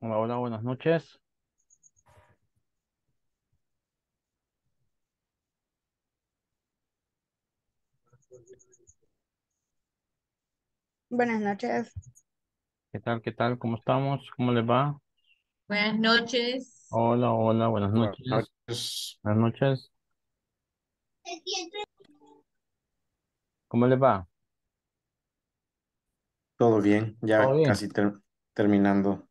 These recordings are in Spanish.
Hola, hola, buenas noches. Buenas noches. ¿Qué tal? ¿Qué tal? ¿Cómo estamos? ¿Cómo les va? Buenas noches. Hola, hola, buenas noches. Buenas noches. ¿Cómo les va? Todo bien, ya casi terminando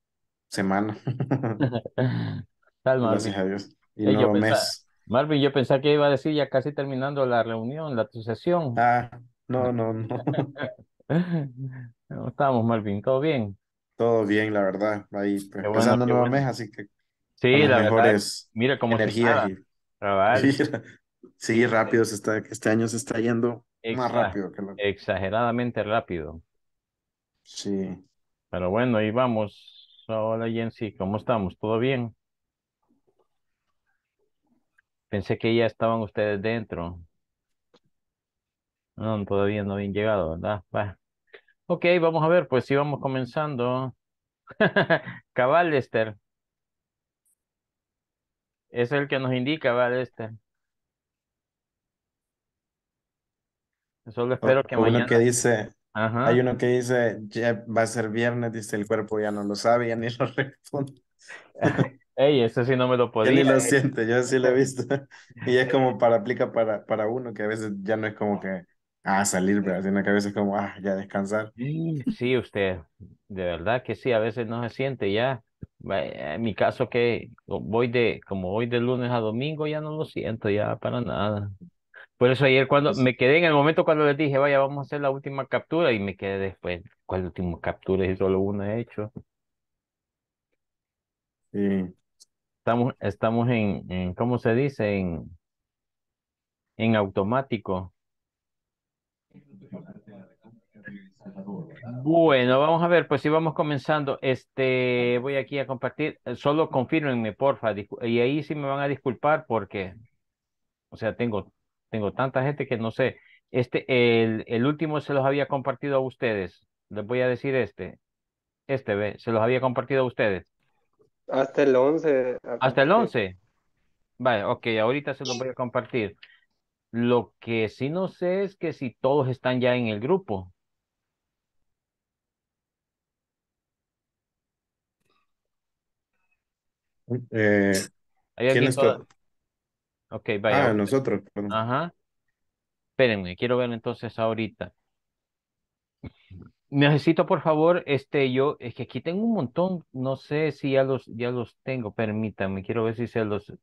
semana. Gracias a Dios. Y eh, mes. Marvin, yo pensaba que iba a decir ya casi terminando la reunión, la sucesión Ah, no, no, no. estamos, Marvin? ¿Todo bien? Todo bien, la verdad. Ahí, pues, así que. Sí, la verdad. mira cómo energía se Sí, rápido se está, este año se está yendo más rápido que lo... Exageradamente rápido. Sí. Pero bueno, ahí vamos. Hola Jensi, ¿cómo estamos? ¿Todo bien? Pensé que ya estaban ustedes dentro. No, todavía no habían llegado, ¿verdad? Va. Ok, vamos a ver, pues sí, vamos comenzando. Cabal, Esther. Es el que nos indica, ¿vale, Esther? Solo espero que mañana... Lo que dice, hay uno que dice, ya va a ser viernes, dice el cuerpo ya no lo sabe, ya ni lo responde. Ey, ese sí no me lo podía. decir. ni lo eh. siente, yo sí lo he visto. Y es como para, aplica para, para uno, que a veces ya no es como que, ah, salir, pero sino que a veces como, ah, ya descansar. Sí, usted, de verdad que sí, a veces no se siente ya. En mi caso que voy de, como voy de lunes a domingo, ya no lo siento ya para nada. Por eso ayer cuando me quedé en el momento cuando les dije, vaya, vamos a hacer la última captura y me quedé después, ¿cuál última captura? Y solo una he hecho. Estamos, estamos en, en, ¿cómo se dice? En, en automático. Bueno, vamos a ver, pues si vamos comenzando, este, voy aquí a compartir, eh, solo confirmenme, porfa, y ahí sí me van a disculpar porque, o sea, tengo tengo tanta gente que no sé. Este, el, último se los había compartido a ustedes. Les voy a decir este. Este, ve, se los había compartido a ustedes. Hasta el 11. Hasta el 11. Vale, ok, ahorita se los voy a compartir. Lo que sí no sé es que si todos están ya en el grupo. Eh, ¿Hay, Ok, vaya. Ah, nosotros, Ajá. Espérenme, quiero ver entonces ahorita. Necesito, por favor, este, yo, es que aquí tengo un montón, no sé si ya los, ya los tengo, permítanme, quiero ver si se los,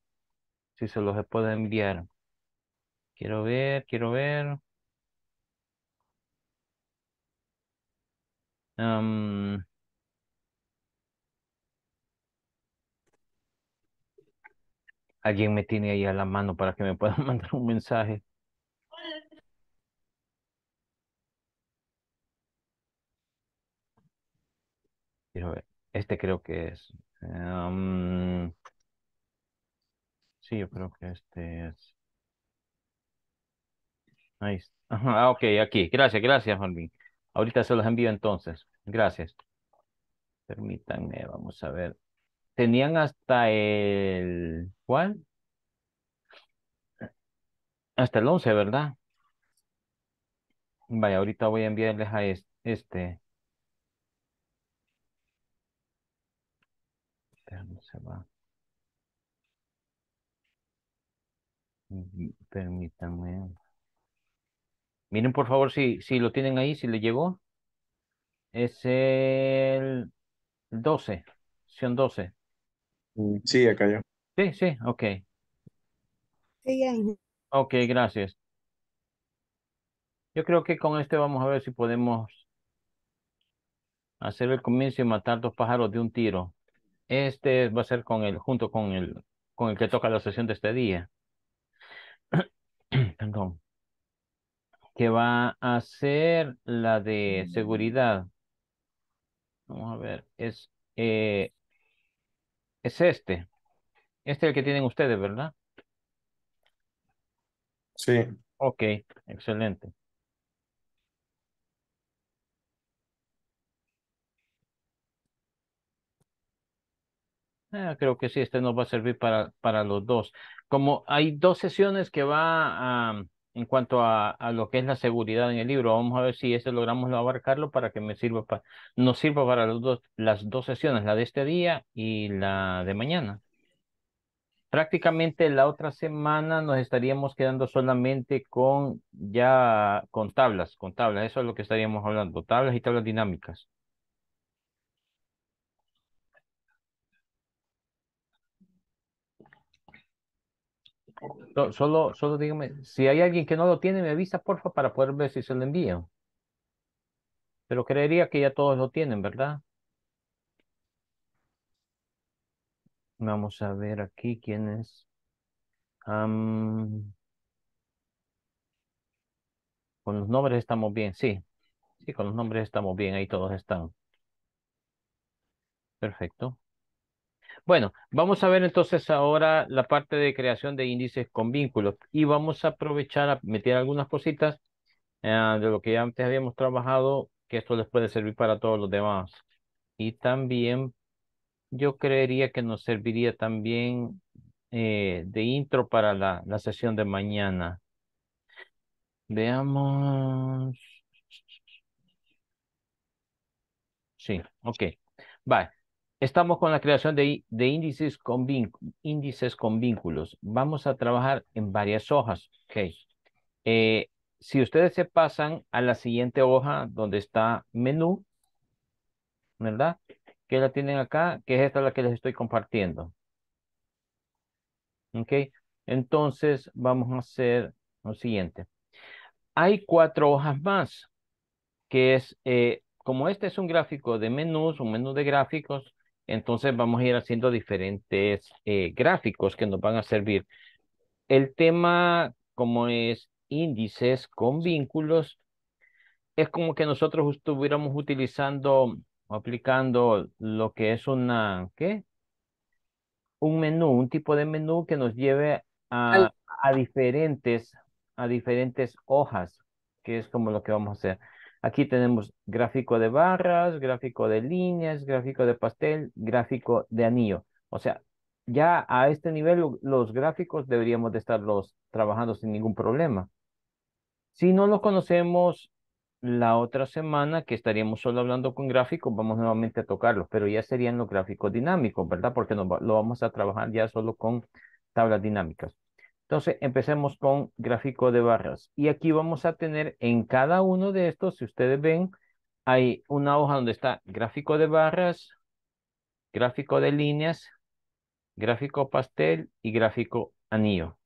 si se los puedo enviar. Quiero ver, quiero ver. Um, alguien me tiene ahí a la mano para que me puedan mandar un mensaje. Quiero ver. Este creo que es. Em, sí, yo creo que este es. Ahí está. Ah, ok, aquí. Gracias, gracias, Marvin. Ahorita se los envío entonces. Gracias. Permítanme, vamos a ver tenían hasta el, ¿cuál? Hasta el 11, ¿verdad? Vaya, ahorita voy a enviarles a este. se va. Mm, permítanme. Miren por favor si, si lo tienen ahí, si le llegó. Es el 12, opción 12. Mm. Sí, acá yo. Sí, sí, ok. Ok, gracias. Yo creo que con este vamos a ver si podemos hacer el comienzo y matar dos pájaros de un tiro. Este va a ser con el, junto con el, con el que toca la sesión de este día. Perdón. Que va a ser la de mm. seguridad. Vamos a ver, es eh, es este. Este es el que tienen ustedes, ¿verdad? Sí. Ok, excelente. Ah, creo que sí, este nos va a servir para, para los dos. Como hay dos sesiones que va a, en cuanto a, lo que es la seguridad en el libro. Vamos a ver si ese logramos abarcarlo para que me sirva nos sirva para dos, las dos sesiones, la de este día y la de mañana. Prácticamente la otra semana nos estaríamos quedando solamente con ya con tablas, con tablas, eso es lo que estaríamos hablando, tablas y tablas dinámicas. solo, solo dígame, si hay alguien que no lo tiene, me avisa, porfa, para poder ver si se lo envían. Pero creería que ya todos lo tienen, ¿verdad? Vamos a ver aquí quién es. con los nombres estamos bien, sí. Sí, con los nombres estamos bien, ahí todos están. Perfecto. Bueno, vamos a ver entonces ahora la parte de creación de índices con vínculos y vamos a aprovechar a meter algunas cositas eh, de lo que ya antes habíamos trabajado, que esto les puede servir para todos los demás. Y también yo creería que nos serviría también eh, de intro para la, la sesión de mañana. Veamos. Sí, ok. bye. Estamos con la creación de, índices, con vínculos. Vamos a trabajar en varias hojas. Eh, si ustedes se pasan a la siguiente hoja donde está menú, ¿verdad? Que la tienen acá, que es esta la que les estoy compartiendo. ¿Ok? Entonces vamos a hacer lo siguiente. Hay cuatro hojas más, que es, eh, como este es un gráfico de menús, un menú de gráficos, entonces vamos a ir haciendo diferentes eh, gráficos que nos van a servir. El tema, como es índices con vínculos, es como que nosotros estuviéramos utilizando o aplicando lo que es una, ¿qué? Un menú, un tipo de menú que nos lleve a, a diferentes, a diferentes hojas, que es como lo que vamos a hacer. Aquí tenemos gráfico de barras, gráfico de líneas, gráfico de pastel, gráfico de anillo. O sea, ya a este nivel los gráficos deberíamos de estarlos trabajando sin ningún problema. Si no los conocemos la otra semana, que estaríamos solo hablando con gráficos, vamos nuevamente a tocarlos, pero ya serían los gráficos dinámicos, ¿verdad? Porque lo vamos a trabajar ya solo con tablas dinámicas. Entonces, empecemos con gráfico de barras. Y aquí vamos a tener en cada uno de estos, si ustedes ven, hay una hoja donde está gráfico de barras, gráfico de líneas, gráfico pastel y gráfico anillo.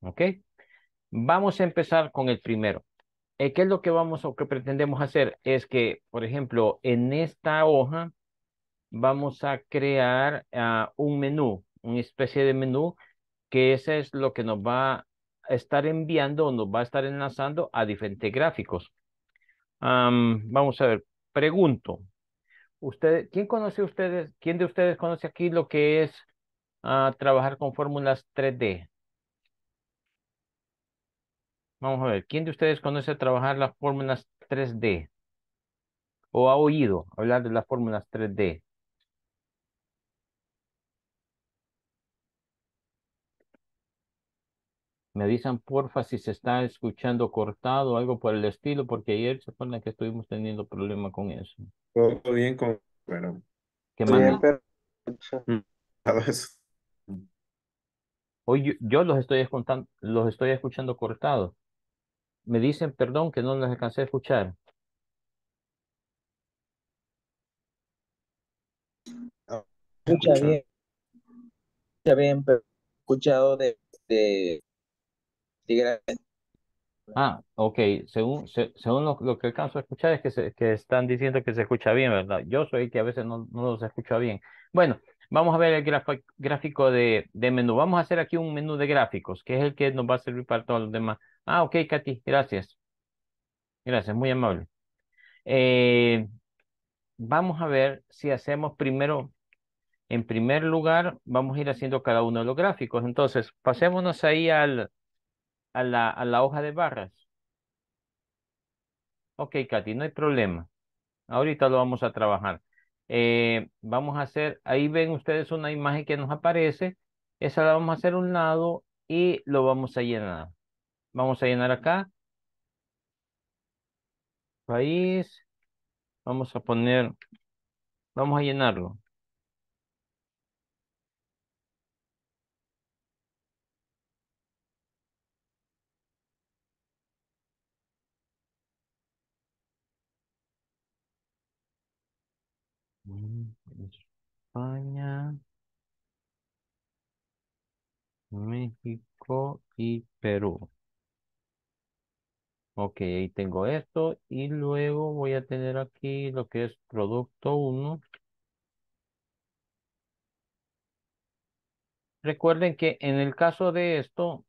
¿Ok? Vamos a empezar con el primero. Eh, ¿Qué es lo que vamos o que pretendemos hacer? Es que, por ejemplo, en esta hoja vamos a crear ah, un menú, una especie de menú que ese es lo que nos va a estar enviando o nos va a estar enlazando a diferentes gráficos. vamos a ver, pregunto. ¿Quién conoce ustedes, quién de ustedes conoce aquí lo que es ah, trabajar con fórmulas 3D? Vamos a ver, ¿quién de ustedes conoce trabajar las fórmulas 3D? ¿O ha oído hablar de las fórmulas 3D? me dicen, porfa si se está escuchando cortado o algo por el estilo, porque ayer se acuerdan que estuvimos teniendo problema con eso. Todo bien con... ¿Qué pero... Hoy mm, yo, los estoy escuchando, los estoy escuchando cortado Me dicen, perdón, que no les alcancé a escuchar. Escucha bien. Escucha bien, pero escuchado de Ah, ok. Según, según lo, que alcanzo a escuchar es que, que están diciendo que se escucha bien, ¿verdad? Yo soy que a veces no, no los escucha bien. Bueno, vamos a ver el gráfico de, de, menú. Vamos a hacer aquí un menú de gráficos, que es el que nos va a servir para todos los demás. Ah, ok, Katy, gracias. Gracias, muy amable. Eh, vamos a ver si hacemos primero, en primer lugar, vamos a ir haciendo cada uno de los gráficos. Entonces, pasémonos ahí al, a la, hoja de barras? Ok, Katy, no hay problema. Ahorita lo vamos a trabajar. Eh, vamos a hacer, ahí ven ustedes una imagen que nos aparece. Esa la vamos a hacer un lado y lo vamos a llenar. Vamos a llenar acá. País. Vamos a poner, vamos a llenarlo. España, México y Perú. Ok, ahí tengo esto y luego voy a tener aquí lo que es producto 1. Recuerden que en el caso de esto,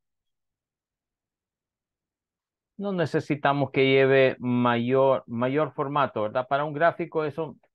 no necesitamos que lleve mayor, mayor formato, ¿verdad? Para un gráfico eso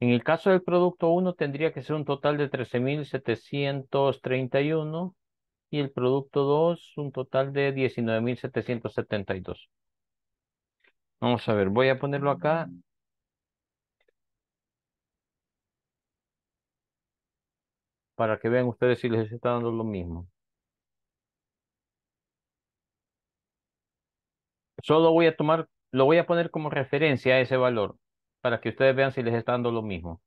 En el caso del producto 1 tendría que ser un total de 13.731 y el producto 2 un total de 19.772. Vamos a ver, voy a ponerlo acá. Mm. Para que vean ustedes si les está dando lo mismo. Solo voy a tomar, lo voy a poner como referencia a ese valor para que ustedes vean si les está dando lo mismo.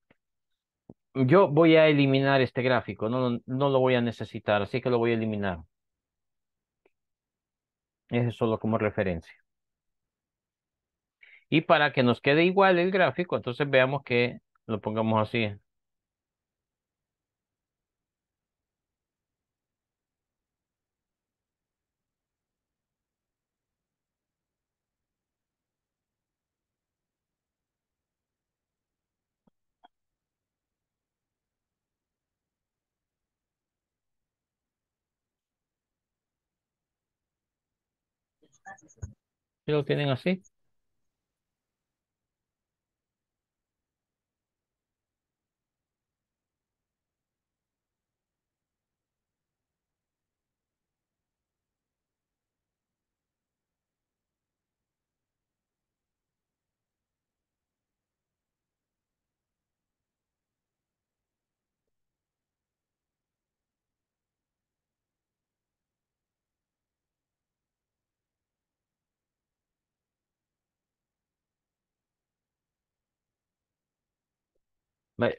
Yo voy a eliminar este gráfico, no, no lo voy a necesitar, así que lo voy a eliminar. Ese es solo como referencia. Y para que nos quede igual el gráfico, entonces veamos que lo pongamos así. lo tienen así.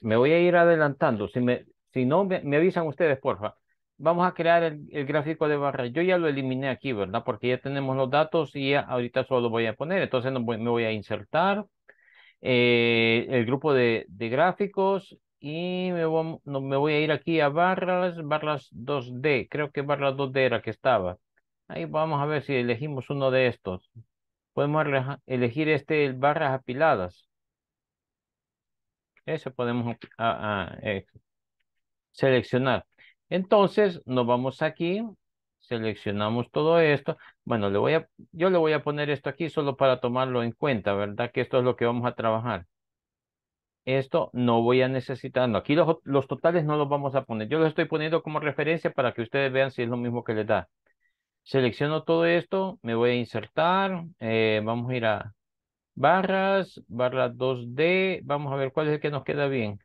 Me, voy a ir adelantando. Si, me, si no, me, avisan ustedes, porfa. Vamos a crear el, gráfico de barra. Yo ya lo eliminé aquí, ¿verdad? Porque ya tenemos los datos y ahorita solo lo voy a poner. Entonces me voy a insertar eh, el grupo de, gráficos y me voy, me voy a ir aquí a barras, barras 2D. Creo que barras 2D era que estaba. Ahí vamos a ver si elegimos uno de estos. Podemos elegir este, el barras apiladas. Eso podemos eh, seleccionar. Entonces, nos vamos aquí, seleccionamos todo esto. Bueno, le voy a, yo le voy a poner esto aquí solo para tomarlo en cuenta, ¿verdad? Que esto es lo que vamos a trabajar. Esto no voy a necesitar, aquí los, totales no los vamos a poner. Yo los estoy poniendo como referencia para que ustedes vean si es lo mismo que les da. Selecciono todo esto, me voy a insertar, eh, vamos a ir a barras, barra 2D. Vamos a ver cuál es el que nos queda bien.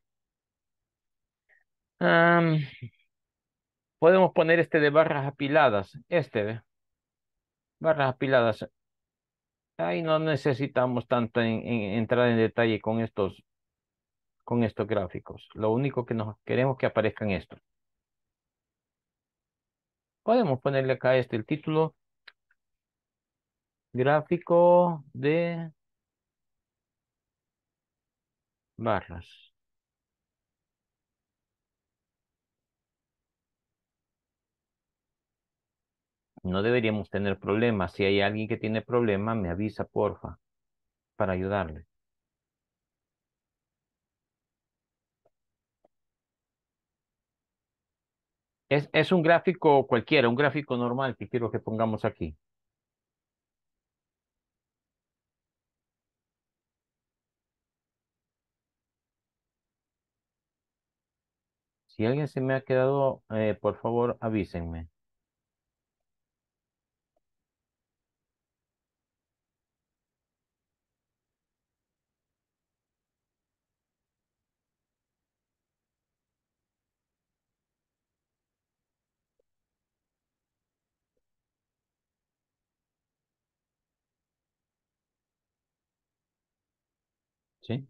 podemos poner este de barras apiladas. Este, Barras apiladas. Ahí no necesitamos tanto en, entrar en detalle con estos, con estos gráficos. Lo único que nos queremos que aparezcan estos. Podemos ponerle acá este el título. Gráfico de barras No deberíamos tener problemas. Si hay alguien que tiene problemas, me avisa, porfa, para ayudarle. Es, es un gráfico cualquiera, un gráfico normal que quiero que pongamos aquí. Si alguien se me ha quedado, eh, por favor avísenme. ¿Sí?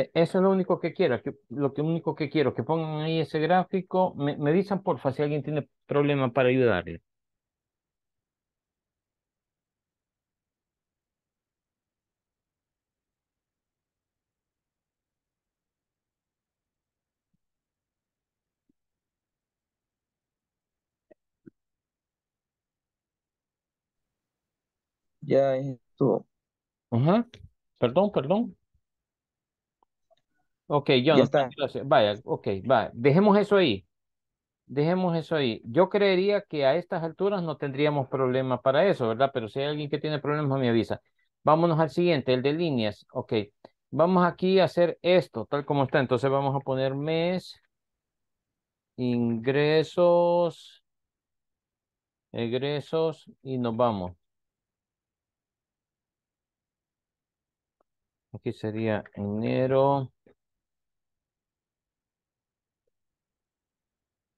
E, eso es lo único que quiero, que, lo que único que quiero, que pongan ahí ese gráfico. Me, me dicen porfa si alguien tiene problema para ayudarle. Ya estuvo. Ajá. Perdón, perdón. Ok, yo está. Vaya, ok, va. Dejemos eso ahí. Dejemos eso ahí. Yo creería que a estas alturas no tendríamos problemas para eso, ¿verdad? Pero si hay alguien que tiene problemas, me avisa. Vámonos al siguiente, el de líneas. Ok. Vamos aquí a hacer esto, tal como está. Entonces vamos a poner mes, ingresos, egresos y nos vamos. Aquí sería enero.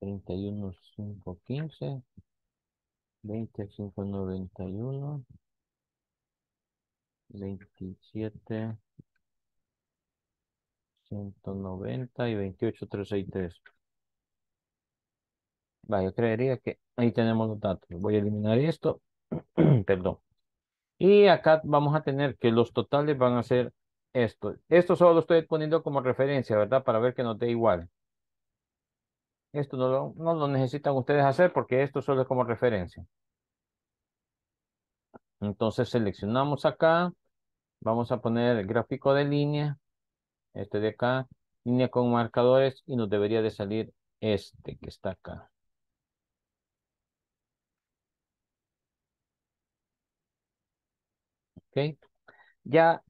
31, 5, 15, 25, 91, 27, 190 y 28, 363. Va, yo creería que ahí tenemos los datos. Voy a eliminar esto. Perdón. Y acá vamos a tener que los totales van a ser esto. Esto solo lo estoy poniendo como referencia, ¿verdad? Para ver que nos dé igual. Esto no lo, necesitan ustedes hacer porque esto solo es como referencia. Entonces seleccionamos acá. Vamos a poner el gráfico de línea. Este de acá. Línea con marcadores. Y nos debería de salir este que está acá. Ok. Ya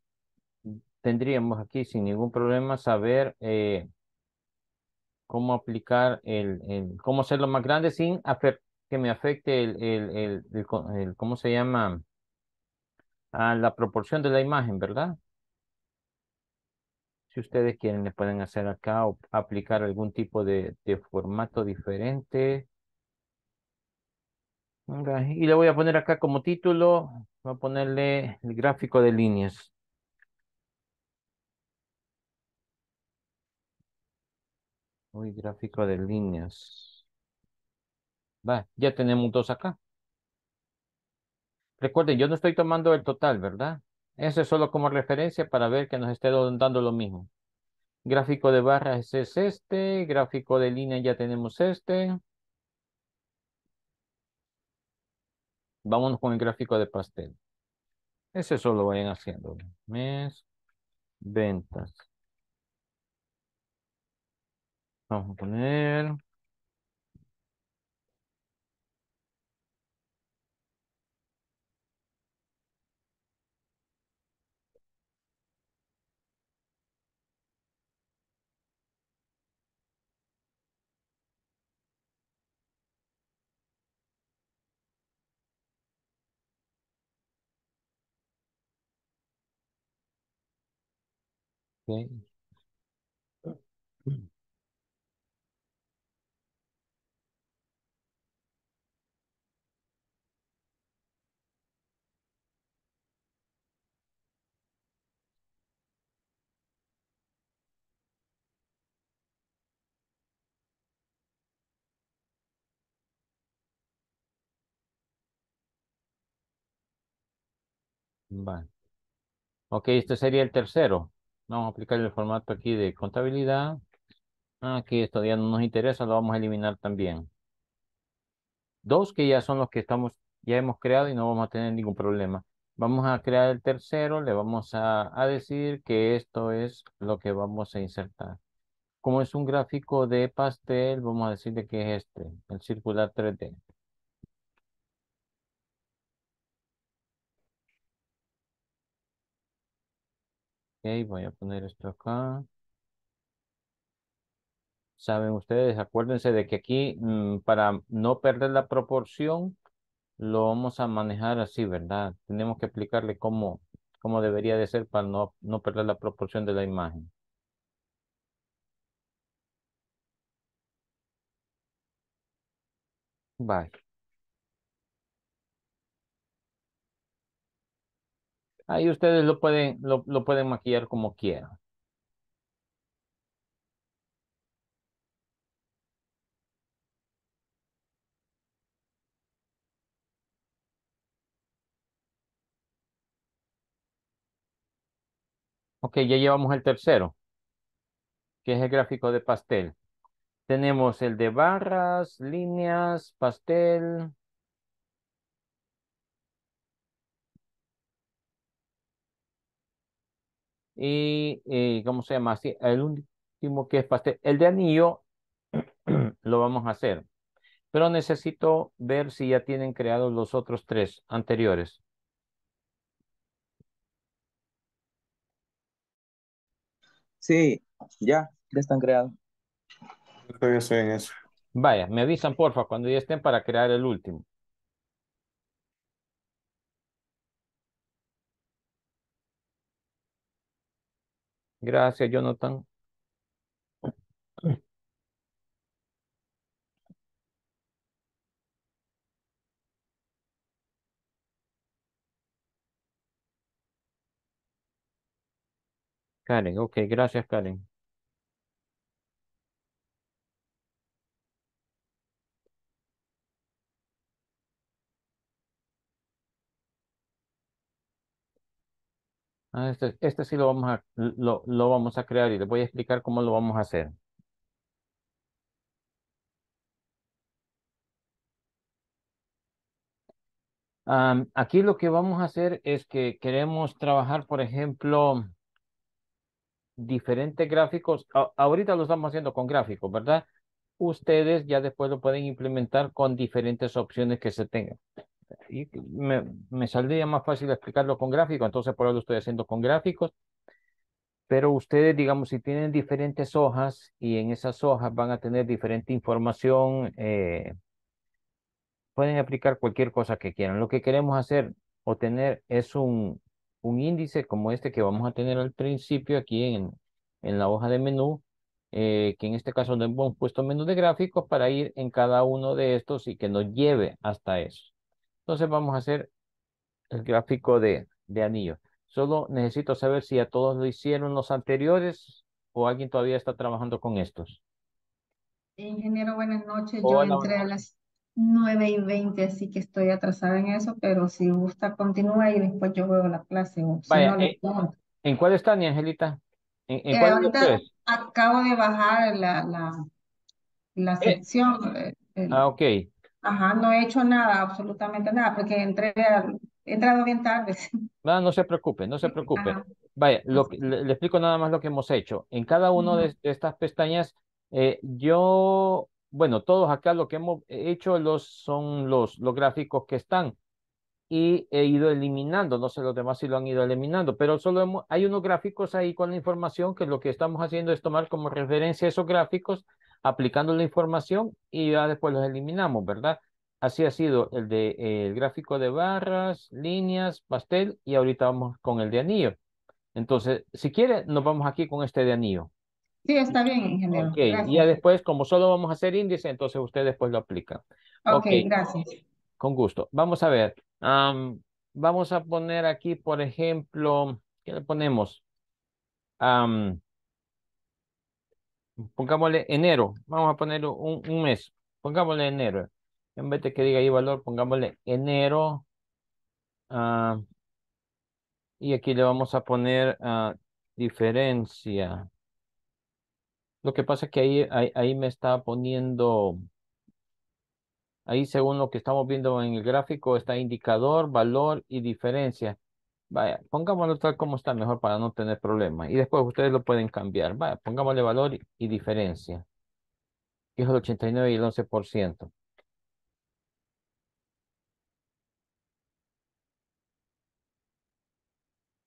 tendríamos aquí sin ningún problema saber eh, cómo aplicar el, el cómo hacerlo más grande sin que me afecte el, el, el, cómo se llama a ah, la proporción de la imagen, ¿verdad? Si ustedes quieren, le pueden hacer acá o aplicar algún tipo de, de formato diferente. Y le voy a poner acá como título, voy a ponerle el gráfico de líneas. Uy, gráfico de líneas. Va, ya tenemos dos acá. Recuerden, yo no estoy tomando el total, ¿verdad? Ese es solo como referencia para ver que nos esté dando lo mismo. Gráfico de barras es este. Gráfico de línea ya tenemos este. Vámonos con el gráfico de pastel. Ese solo vayan haciendo. Mes, ventas. Vamos a poner. Okay. Vale. Ok, este sería el tercero. Vamos a aplicar el formato aquí de contabilidad. Aquí ah, esto ya no nos interesa, lo vamos a eliminar también. Dos que ya son los que estamos, ya hemos creado y no vamos a tener ningún problema. Vamos a crear el tercero, le vamos a, a decir que esto es lo que vamos a insertar. Como es un gráfico de pastel, vamos a decirle que es este, el circular 3D. Ok, voy a poner esto acá. Saben ustedes, acuérdense de que aquí mm, para no perder la proporción lo vamos a manejar así, ¿verdad? Tenemos que explicarle cómo, debería de ser para no, no perder la proporción de la imagen. Bye. Ahí ustedes lo pueden, lo, pueden maquillar como quieran. Ok, ya llevamos el tercero, que es el gráfico de pastel. Tenemos el de barras, líneas, pastel, Y, eh, ¿cómo se llama? Así, el último que es pastel. El de anillo lo vamos a hacer. Pero necesito ver si ya tienen creados los otros tres anteriores. Sí, ya, ya están creados. en eso. Vaya, me avisan porfa cuando ya estén para crear el último. Gracias, Jonathan. Karen, ok, gracias Karen. Ah, este, este, sí lo vamos, a, lo, vamos a crear y les voy a explicar cómo lo vamos a hacer. aquí lo que vamos a hacer es que queremos trabajar, por ejemplo, diferentes gráficos. ahorita lo estamos haciendo con gráficos, ¿verdad? Ustedes ya después lo pueden implementar con diferentes opciones que se tengan y me, saldría más fácil explicarlo con gráfico entonces por eso lo estoy haciendo con gráficos. Pero ustedes, digamos, si tienen diferentes hojas y en esas hojas van a tener diferente información, eh, pueden aplicar cualquier cosa que quieran. Lo que queremos hacer o tener es un, un índice como este que vamos a tener al principio aquí en, en la hoja de menú, eh, que en este caso no hemos puesto menú de gráficos para ir en cada uno de estos y que nos lleve hasta eso. Entonces vamos a hacer el gráfico de, de anillo. Solo necesito saber si a todos lo hicieron los anteriores o alguien todavía está trabajando con estos. Ingeniero, buenas noches. Yo entré a las 9 y 20, así que estoy atrasada en eso, pero si gusta continúa y después yo veo la clase. Eh, ¿en, cuál está, Angelita? Eh, ahorita acabo de bajar la, la, la eh, sección. ah, ok. Ajá, no he hecho nada, absolutamente nada, porque entré he entrado bien tarde. No, no se preocupe, no se preocupe. Vaya, lo, le, explico nada más lo que hemos hecho. En cada una de, estas pestañas, eh, yo, bueno, todos acá lo que hemos hecho los, son los, los gráficos que están y he ido eliminando, no sé los demás si lo han ido eliminando, pero solo hay unos gráficos ahí con la información que lo que estamos haciendo es tomar como referencia esos gráficos aplicando la información y ya después los eliminamos, ¿verdad? Así ha sido el de eh, el gráfico de barras, líneas, pastel y ahorita vamos con el de anillo. Entonces, si quiere, nos vamos aquí con este de anillo. Sí, está bien, ingeniero. Y ya después, como solo vamos a hacer índice, entonces usted después lo aplica. Ok, okay. gracias. Con gusto. Vamos a ver. vamos a poner aquí, por ejemplo, ¿qué le ponemos? pongámosle enero, vamos a poner un, un, mes, pongámosle enero. En vez de que diga ahí valor, pongámosle enero. Ah, y aquí le vamos a poner ah, diferencia. Lo que pasa es que ahí, ahí, me está poniendo, ahí según lo que estamos viendo en el gráfico, está indicador, valor y diferencia. Vaya, pongámoslo tal como está mejor para no tener problemas. Y después ustedes lo pueden cambiar. Vaya, pongámosle valor y diferencia. Que es el 89 y el 11%.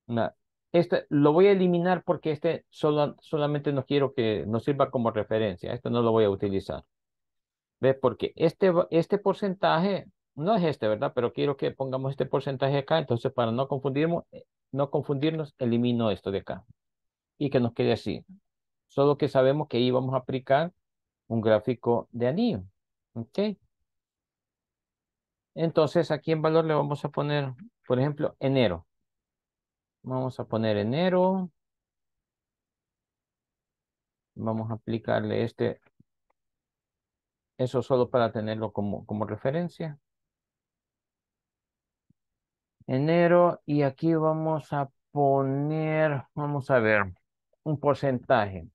ciento. este lo voy a eliminar porque este solo, solamente no quiero que nos sirva como referencia. Esto no lo voy a utilizar. ¿Ves? Porque este, este porcentaje no es este, ¿verdad? Pero quiero que pongamos este porcentaje acá, entonces para no confundirnos, eh, no confundirnos, elimino esto de acá. Y que nos quede así. Solo que sabemos que ahí vamos a aplicar un gráfico de anillo. ¿Ok? Entonces aquí en valor le vamos a poner, por ejemplo, enero. Vamos a poner enero. Vamos a aplicarle este. Eso solo para tenerlo como, como referencia enero y aquí vamos a poner, vamos a ver, un porcentaje.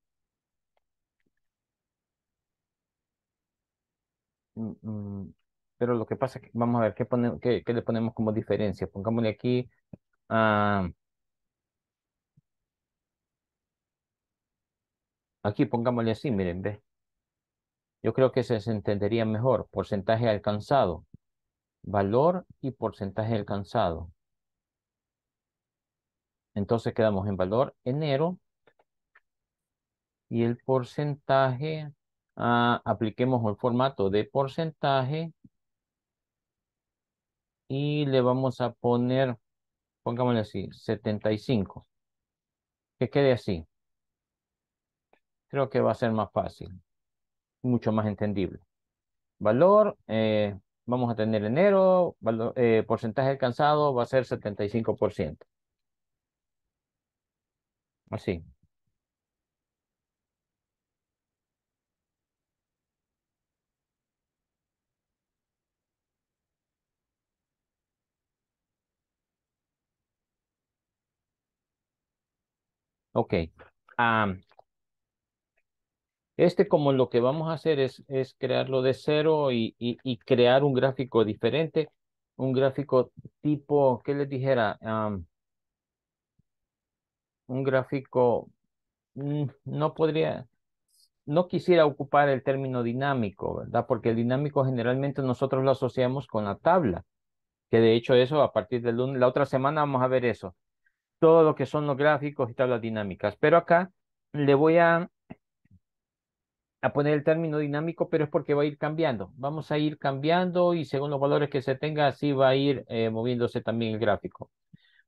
Mm, mm, pero lo que pasa es que vamos a ver qué, qué, le ponemos como diferencia. Pongámosle aquí ah, aquí pongámosle así, miren, ve. Yo creo que se entendería mejor. Porcentaje alcanzado valor y porcentaje alcanzado. Entonces quedamos en valor enero y el porcentaje, ah, apliquemos el formato de porcentaje y le vamos a poner, pongámosle así, 75. Que quede así. Creo que va a ser más fácil, mucho más entendible. Valor, eh, vamos a tener enero, eh, porcentaje alcanzado va a ser 75%. Así. okay este como lo que vamos a hacer es, es crearlo de cero y, crear un gráfico diferente, un gráfico tipo, ¿qué les dijera? un gráfico, mm, no podría, no quisiera ocupar el término dinámico, ¿verdad? Porque el dinámico generalmente nosotros lo asociamos con la tabla, que de hecho eso a partir de la otra semana vamos a ver eso, todo lo que son los gráficos y tablas dinámicas. Pero acá le voy a a poner el término dinámico, pero es porque va a ir cambiando. Vamos a ir cambiando y según los valores que se tenga, así va a ir eh, moviéndose también el gráfico.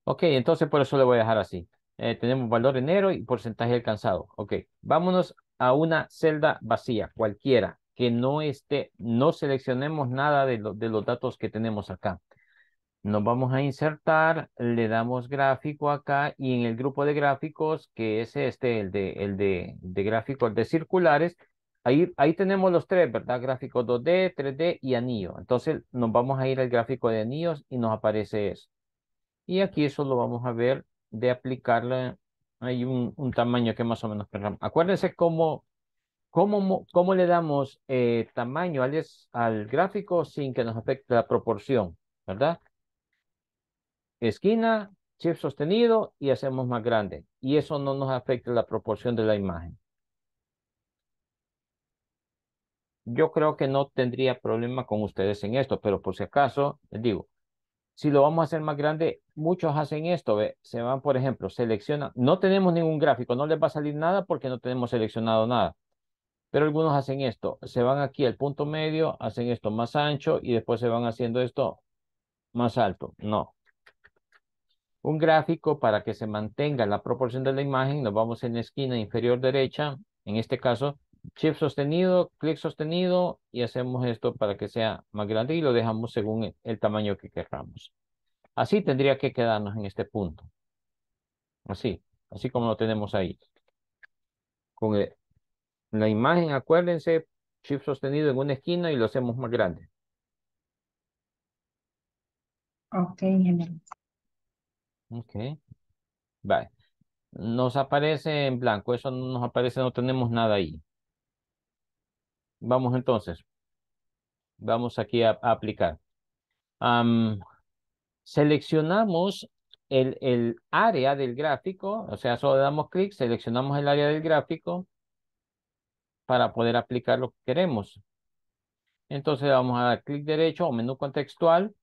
Ok, entonces por eso le voy a dejar así. Eh, tenemos valor enero y porcentaje alcanzado. Ok, vámonos a una celda vacía, cualquiera, que no esté, no seleccionemos nada de, los datos que tenemos acá. Nos vamos a insertar, le damos gráfico acá y en el grupo de gráficos, que es este, el de, el de, de gráficos de circulares, Ahí, tenemos los tres, ¿verdad? Gráfico 2D, 3D y anillo. Entonces nos vamos a ir al gráfico de anillos y nos aparece eso. Y aquí eso lo vamos a ver de aplicarle. Hay un, tamaño que más o menos. Acuérdense cómo, cómo, cómo le damos eh, tamaño al, al gráfico sin que nos afecte la proporción, ¿verdad? Esquina, chip sostenido y hacemos más grande. Y eso no nos afecta la proporción de la imagen. yo creo que no tendría problema con ustedes en esto, pero por si acaso, les digo, si lo vamos a hacer más grande, muchos hacen esto, ¿ve? se van, por ejemplo, seleccionan, no tenemos ningún gráfico, no les va a salir nada porque no tenemos seleccionado nada, pero algunos hacen esto, se van aquí al punto medio, hacen esto más ancho y después se van haciendo esto más alto, no. Un gráfico para que se mantenga la proporción de la imagen, nos vamos en la esquina inferior derecha, en este caso, chip sostenido, clic sostenido y hacemos esto para que sea más grande y lo dejamos según el tamaño que queramos. Así tendría que quedarnos en este punto. Así, así como lo tenemos ahí. Con la imagen, acuérdense, chip sostenido en una esquina y lo hacemos más grande. Ok, general. Ok. Vale. Nos aparece en blanco, eso no nos aparece, no tenemos nada ahí. Vamos entonces. Vamos aquí a, aplicar. seleccionamos el, el, área del gráfico, o sea, solo damos clic, seleccionamos el área del gráfico para poder aplicar lo que queremos. Entonces vamos a dar clic derecho o menú contextual,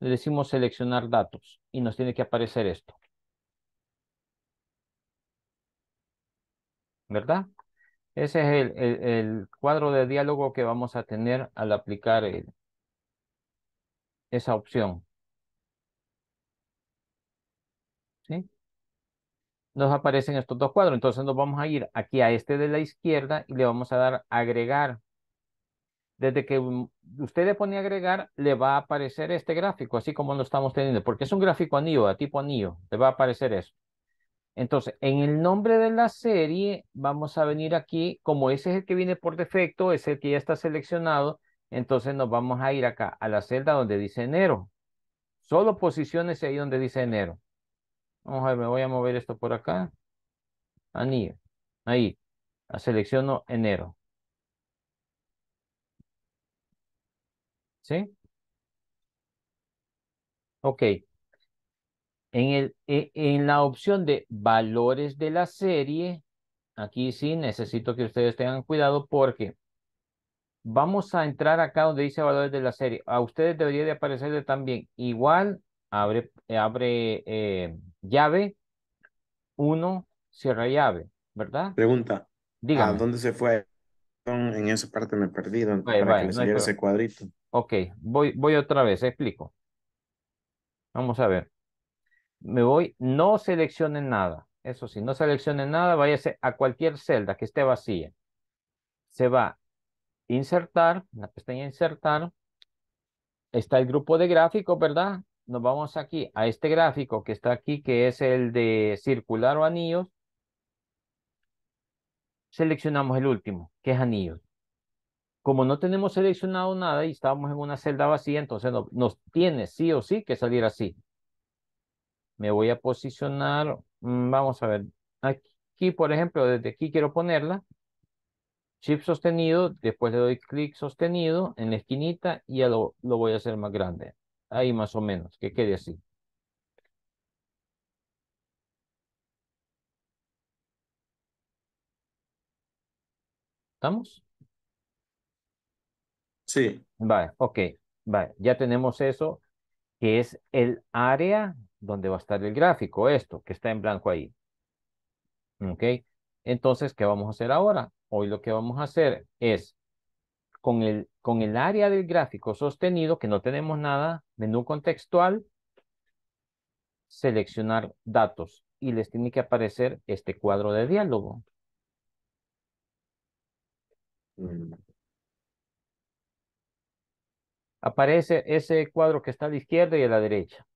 le decimos seleccionar datos y nos tiene que aparecer esto. ¿Verdad? Ese es el, cuadro de diálogo que vamos a tener al aplicar eh, esa opción. ¿Sí? Nos aparecen estos dos cuadros. Entonces nos vamos a ir aquí a este de la izquierda y le vamos a dar agregar. Desde que usted le pone agregar, le va a aparecer este gráfico, así como lo estamos teniendo, porque es un gráfico anillo, a tipo anillo, le va a aparecer eso. Entonces, en el nombre de la serie, vamos a venir aquí, como ese es el que viene por defecto, es el que ya está seleccionado, entonces nos vamos a ir acá a la celda donde dice enero. Solo posiciones ahí donde dice enero. Vamos a ver, me voy a mover esto por acá. Anillo. Ahí. Selecciono enero. ¿Sí? Ok. En, el, e, en la opción de valores de la serie, aquí sí necesito que ustedes tengan cuidado porque vamos a entrar acá donde dice valores de la serie. A ustedes debería de aparecerle también igual, abre, eh, abre eh, llave, uno, cierra llave, ¿verdad? Pregunta. diga ¿A dónde se fue? En esa parte me he perdido. para que ese cuadrito. Ok, voy, voy otra vez, explico. Vamos a ver me voy, no seleccionen nada. Eso sí, no seleccione nada, váyase a cualquier celda que esté vacía. Se va a insertar, la pestaña insertar, está el grupo de gráficos, ¿verdad? Nos vamos aquí a este gráfico que está aquí, que es el de circular o anillos. Seleccionamos el último, que es anillos. Como no tenemos seleccionado nada y estábamos en una celda vacía, entonces nos tiene sí o sí que salir así me voy a posicionar, mm, vamos a ver, aquí por ejemplo, desde aquí quiero ponerla, chip sostenido, después le doy clic sostenido en la esquinita y ya lo, lo voy a hacer más grande, ahí más o menos, que quede así. ¿Estamos? Sí. Vale, ok, vale, ya tenemos eso, que es el área donde va a estar el gráfico, esto que está en blanco ahí. ¿Ok? Entonces, ¿qué vamos a hacer ahora? Hoy lo que vamos a hacer es, con el, con el área del gráfico sostenido, que no tenemos nada, menú contextual, seleccionar datos y les tiene que aparecer este cuadro de diálogo. Mm. Aparece ese cuadro que está a la izquierda y a la derecha.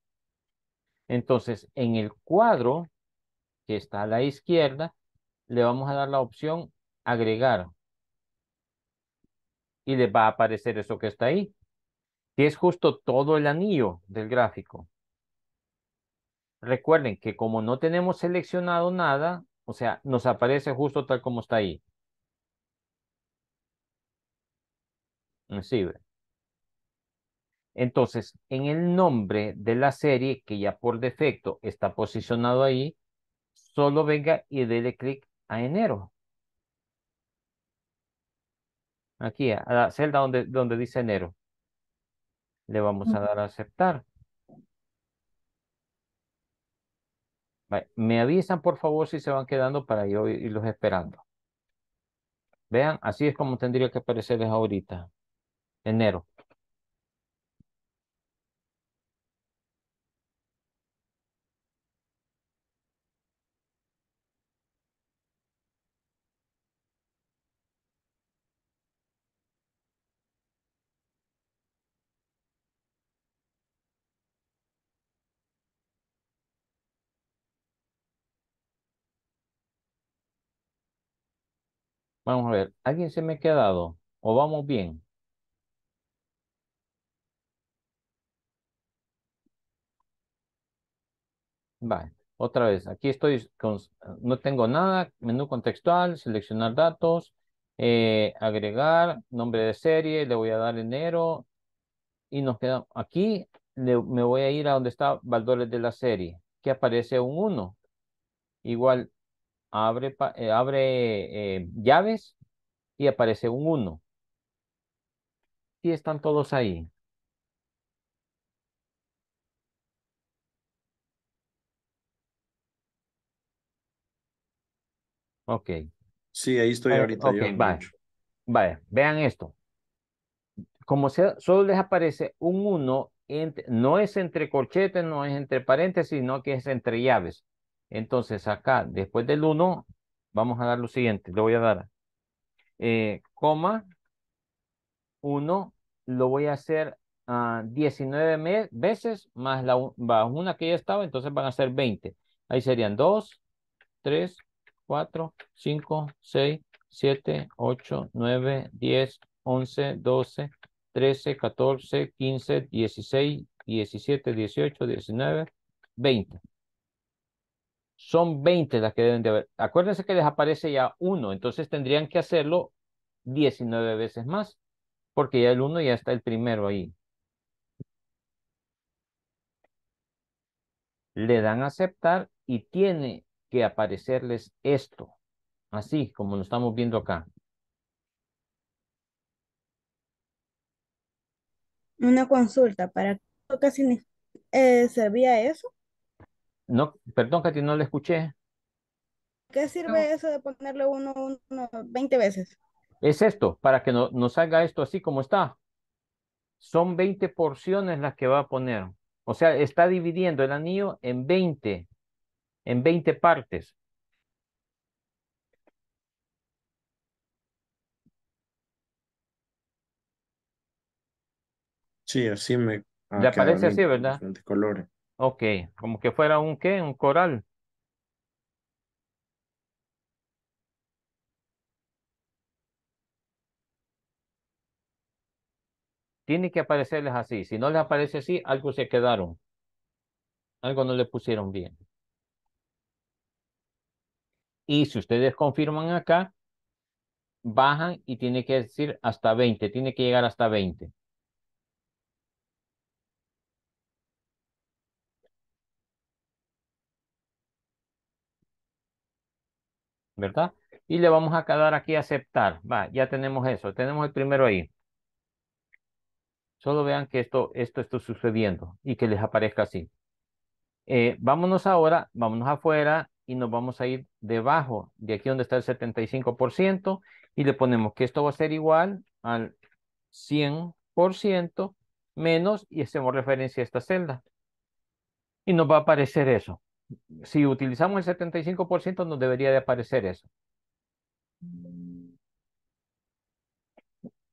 Entonces, en el cuadro que está a la izquierda, le vamos a dar la opción agregar. Y le va a aparecer eso que está ahí, que es justo todo el anillo del gráfico. Recuerden que como no tenemos seleccionado nada, o sea, nos aparece justo tal como está ahí. ¿Me sirve? Entonces, en el nombre de la serie, que ya por defecto está posicionado ahí, solo venga y dele clic a enero. Aquí, a la celda donde, donde dice enero. Le vamos a dar a aceptar. Me avisan, por favor, si se van quedando para yo irlos esperando. Vean, así es como tendría que aparecerles ahorita. Enero. Vamos a ver, ¿alguien se me ha quedado? ¿O vamos bien? Vale, otra vez, aquí estoy, no tengo nada, menú contextual, seleccionar datos, eh, agregar, nombre de serie, le voy a dar enero y nos queda. Aquí me voy a ir a donde está valores de la serie, que aparece un 1. Igual abre, eh, eh, llaves y aparece un 1. Y están todos ahí. Ok. Sí, ahí estoy ahorita. vaya. vean esto. Como sea, solo les aparece un 1, no es entre corchetes, no es entre paréntesis, sino que es entre llaves. Entonces acá, después del 1, vamos a dar lo siguiente. Le voy a dar eh, coma 1, lo voy a hacer 19 ah, veces más la 1 una que ya estaba, entonces van a ser 20. Ahí serían 2, 3, 4, 5, 6, 7, 8, 9, 10, 11, 12, 13, 14, 15, 16, 17, 18, 19, 20 son 20 las que deben de haber. Acuérdense que les aparece ya uno, entonces tendrían que hacerlo 19 veces más, porque ya el uno ya está el primero ahí. Le dan a aceptar y tiene que aparecerles esto, así como lo estamos viendo acá. Una consulta, ¿para qué eh, servía eso? No, perdón, Katy, no le escuché. ¿Qué sirve eso de ponerle uno, uno 20 veces? Es esto, para que no, nos salga esto así como está. Son 20 porciones las que va a poner. O sea, está dividiendo el anillo en 20, en 20 partes. Sí, así me... Le aparece así, ¿verdad? De colores. Ok, como que fuera un qué, un coral. Tiene que aparecerles así. Si no les aparece así, algo se quedaron. Algo no le pusieron bien. Y si ustedes confirman acá, bajan y tiene que decir hasta 20. Tiene que llegar hasta 20. ¿verdad? Y le vamos a quedar aquí aceptar. Va, ya tenemos eso. Tenemos el primero ahí. Solo vean que esto, esto está sucediendo y que les aparezca así. Eh, vámonos ahora, vámonos afuera y nos vamos a ir debajo de aquí donde está el 75% y le ponemos que esto va a ser igual al 100% menos y hacemos referencia a esta celda. Y nos va a aparecer eso si utilizamos el 75% nos debería de aparecer eso.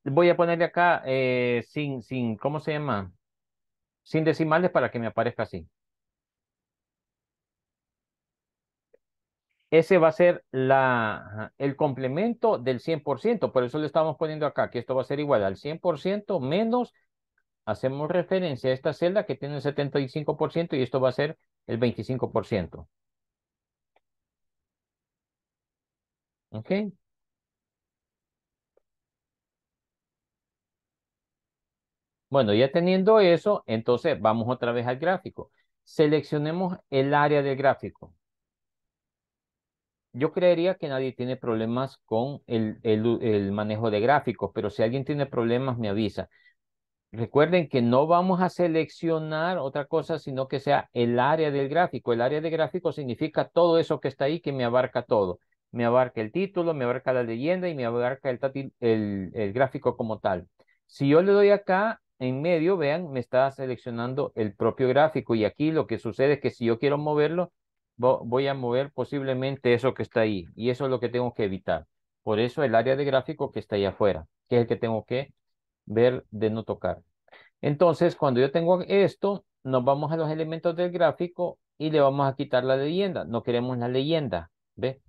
Voy a ponerle acá eh, sin, sin, ¿cómo se llama? Sin decimales para que me aparezca así. Ese va a ser la, el complemento del 100%, por eso le estamos poniendo acá, que esto va a ser igual al 100% menos, hacemos referencia a esta celda que tiene el 75% y esto va a ser el 25%. ¿Ok? Bueno, ya teniendo eso, entonces vamos otra vez al gráfico. Seleccionemos el área del gráfico. Yo creería que nadie tiene problemas con el, el manejo de gráficos, pero si alguien tiene problemas me avisa. Recuerden que no vamos a seleccionar otra cosa, sino que sea el área del gráfico. El área de gráfico significa todo eso que está ahí, que me abarca todo. Me abarca el título, me abarca la leyenda y me abarca el, gráfico como tal. Si yo le doy acá, en medio, vean, me está seleccionando el propio gráfico. Y aquí lo que sucede es que si yo quiero moverlo, voy a mover posiblemente eso que está ahí. Y eso es lo que tengo que evitar. Por eso el área de gráfico que está ahí afuera, que es el que tengo que ver de no tocar. Entonces, cuando yo tengo esto, nos vamos a los elementos del gráfico y le vamos a quitar la leyenda. No queremos la leyenda, ¿ve?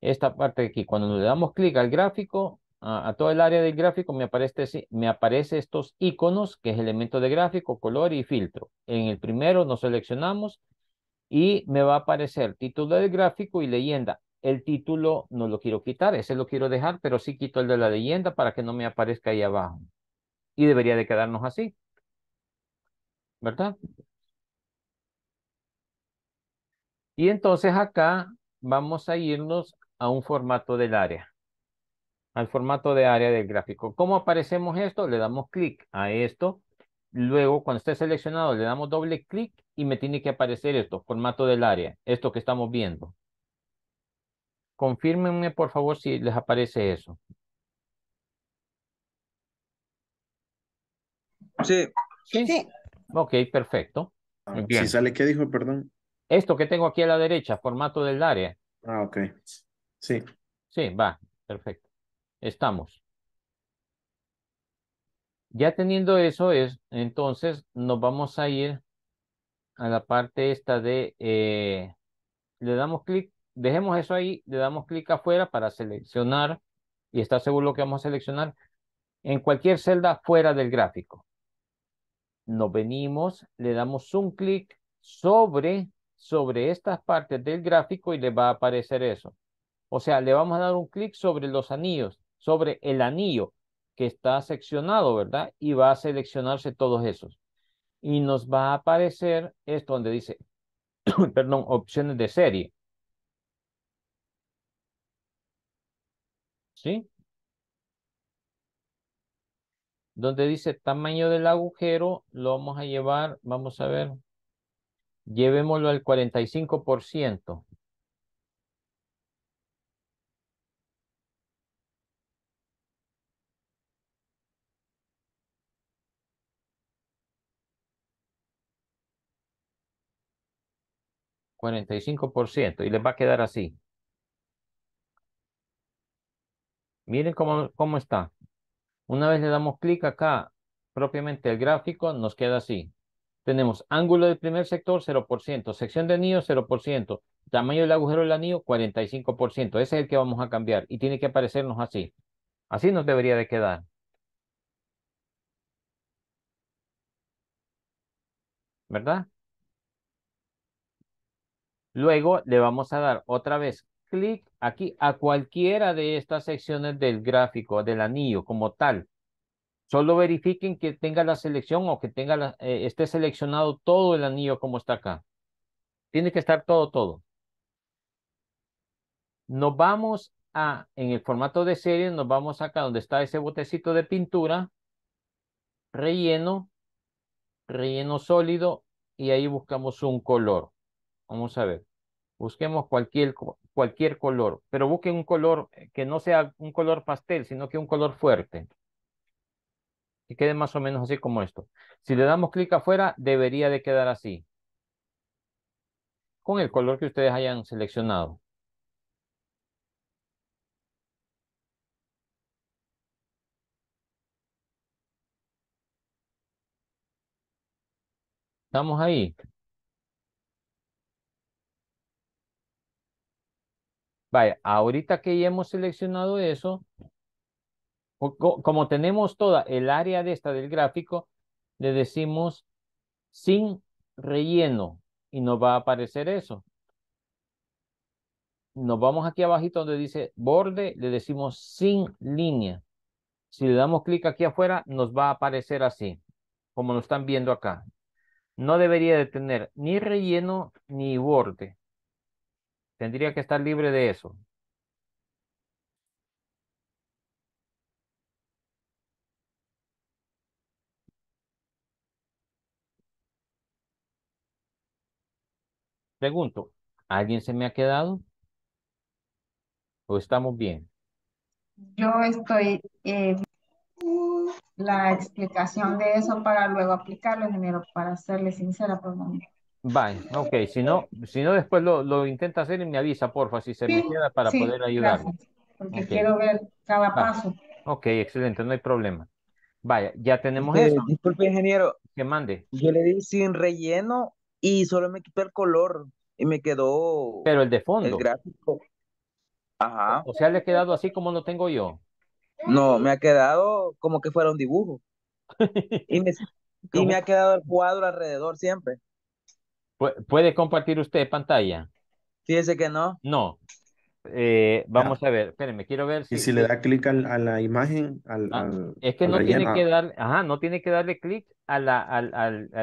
Esta parte de aquí, cuando le damos clic al gráfico, a, a, todo el área del gráfico, me aparece, me aparece estos iconos, que es elemento de gráfico, color y filtro. En el primero nos seleccionamos y me va a aparecer título del gráfico y leyenda. El título no lo quiero quitar, ese lo quiero dejar, pero sí quito el de la leyenda para que no me aparezca ahí abajo y debería de quedarnos así. ¿Verdad? Y entonces acá vamos a irnos a un formato del área. Al formato de área del gráfico. ¿Cómo aparecemos esto? Le damos clic a esto. Luego, cuando esté seleccionado, le damos doble clic y me tiene que aparecer esto, formato del área, esto que estamos viendo. Confírmenme, por favor, si les aparece eso. Sí. Sí. Ok, perfecto. Ah, si sale, ¿qué dijo? Perdón. Esto que tengo aquí a la derecha, formato del área. Ah, ok. Sí. Sí, va, perfecto. Estamos. Ya teniendo eso, es, entonces nos vamos a ir a la parte esta de, eh, le damos clic, dejemos eso ahí, le damos clic afuera para seleccionar, y está seguro que vamos a seleccionar, en cualquier celda fuera del gráfico nos venimos, le damos un clic sobre, sobre estas partes del gráfico y le va a aparecer eso. O sea, le vamos a dar un clic sobre los anillos, sobre el anillo que está seccionado, ¿verdad? Y va a seleccionarse todos esos. Y nos va a aparecer esto donde dice, perdón, opciones de serie. ¿Sí? donde dice tamaño del agujero, lo vamos a llevar, vamos a ver, llevémoslo al 45%. ciento y les va a quedar así. Miren cómo está. Una vez le damos clic acá, propiamente el gráfico, nos queda así. Tenemos ángulo del primer sector 0%, sección de anillo 0%, tamaño del agujero del anillo 45%. Ese es el que vamos a cambiar y tiene que aparecernos así. Así nos debería de quedar. ¿Verdad? Luego le vamos a dar otra vez clic aquí a cualquiera de estas secciones del gráfico, del anillo como tal. Solo verifiquen que tenga la selección o que tenga eh, esté seleccionado todo el anillo como está acá. Tiene que estar todo, todo. Nos vamos a, en el formato de serie, nos vamos acá donde está ese botecito de pintura, relleno, relleno sólido, y ahí buscamos un color. Vamos a ver. Busquemos cualquier cualquier color, pero busquen un color eh, que no sea un color pastel, sino que un color fuerte. Que quede más o menos así como esto. Si le damos clic afuera, debería de quedar así. Con el color que ustedes hayan seleccionado. Estamos ahí. Vaya, ahorita que ya hemos seleccionado eso, como tenemos toda el área de esta del gráfico, le decimos sin relleno y nos va a aparecer eso. Nos vamos aquí abajito donde dice borde, le decimos sin línea. Si le damos clic aquí afuera, nos va a aparecer así, como lo están viendo acá. No debería de tener ni relleno ni borde. Tendría que estar libre de eso. Pregunto, ¿alguien se me ha quedado? ¿O estamos bien? Yo estoy... Eh, la explicación de eso para luego aplicarlo, ingeniero, para serle sincera por Vale, ok, si no, si no después lo, lo, intenta hacer y me avisa, porfa, si se me queda para poder ayudar. Porque quiero ver cada paso. Ok, excelente, no hay problema. Vaya, ya tenemos este, eso. Disculpe, ingeniero. Que mande. Yo le di sin relleno y solo me quité el color y me quedó. Pero el de fondo. El gráfico. Ajá. O sea, le ha quedado así como lo tengo yo. No, me ha quedado como que fuera un dibujo. y, me, y me ha quedado el cuadro alrededor siempre. ¿Puede compartir usted pantalla? Fíjese que no. No. Eh, vamos a ver, espérenme, quiero ver si... Y si le da clic a la imagen, al, ah, es que no tiene que ah. dar, ajá, no tiene que darle clic al,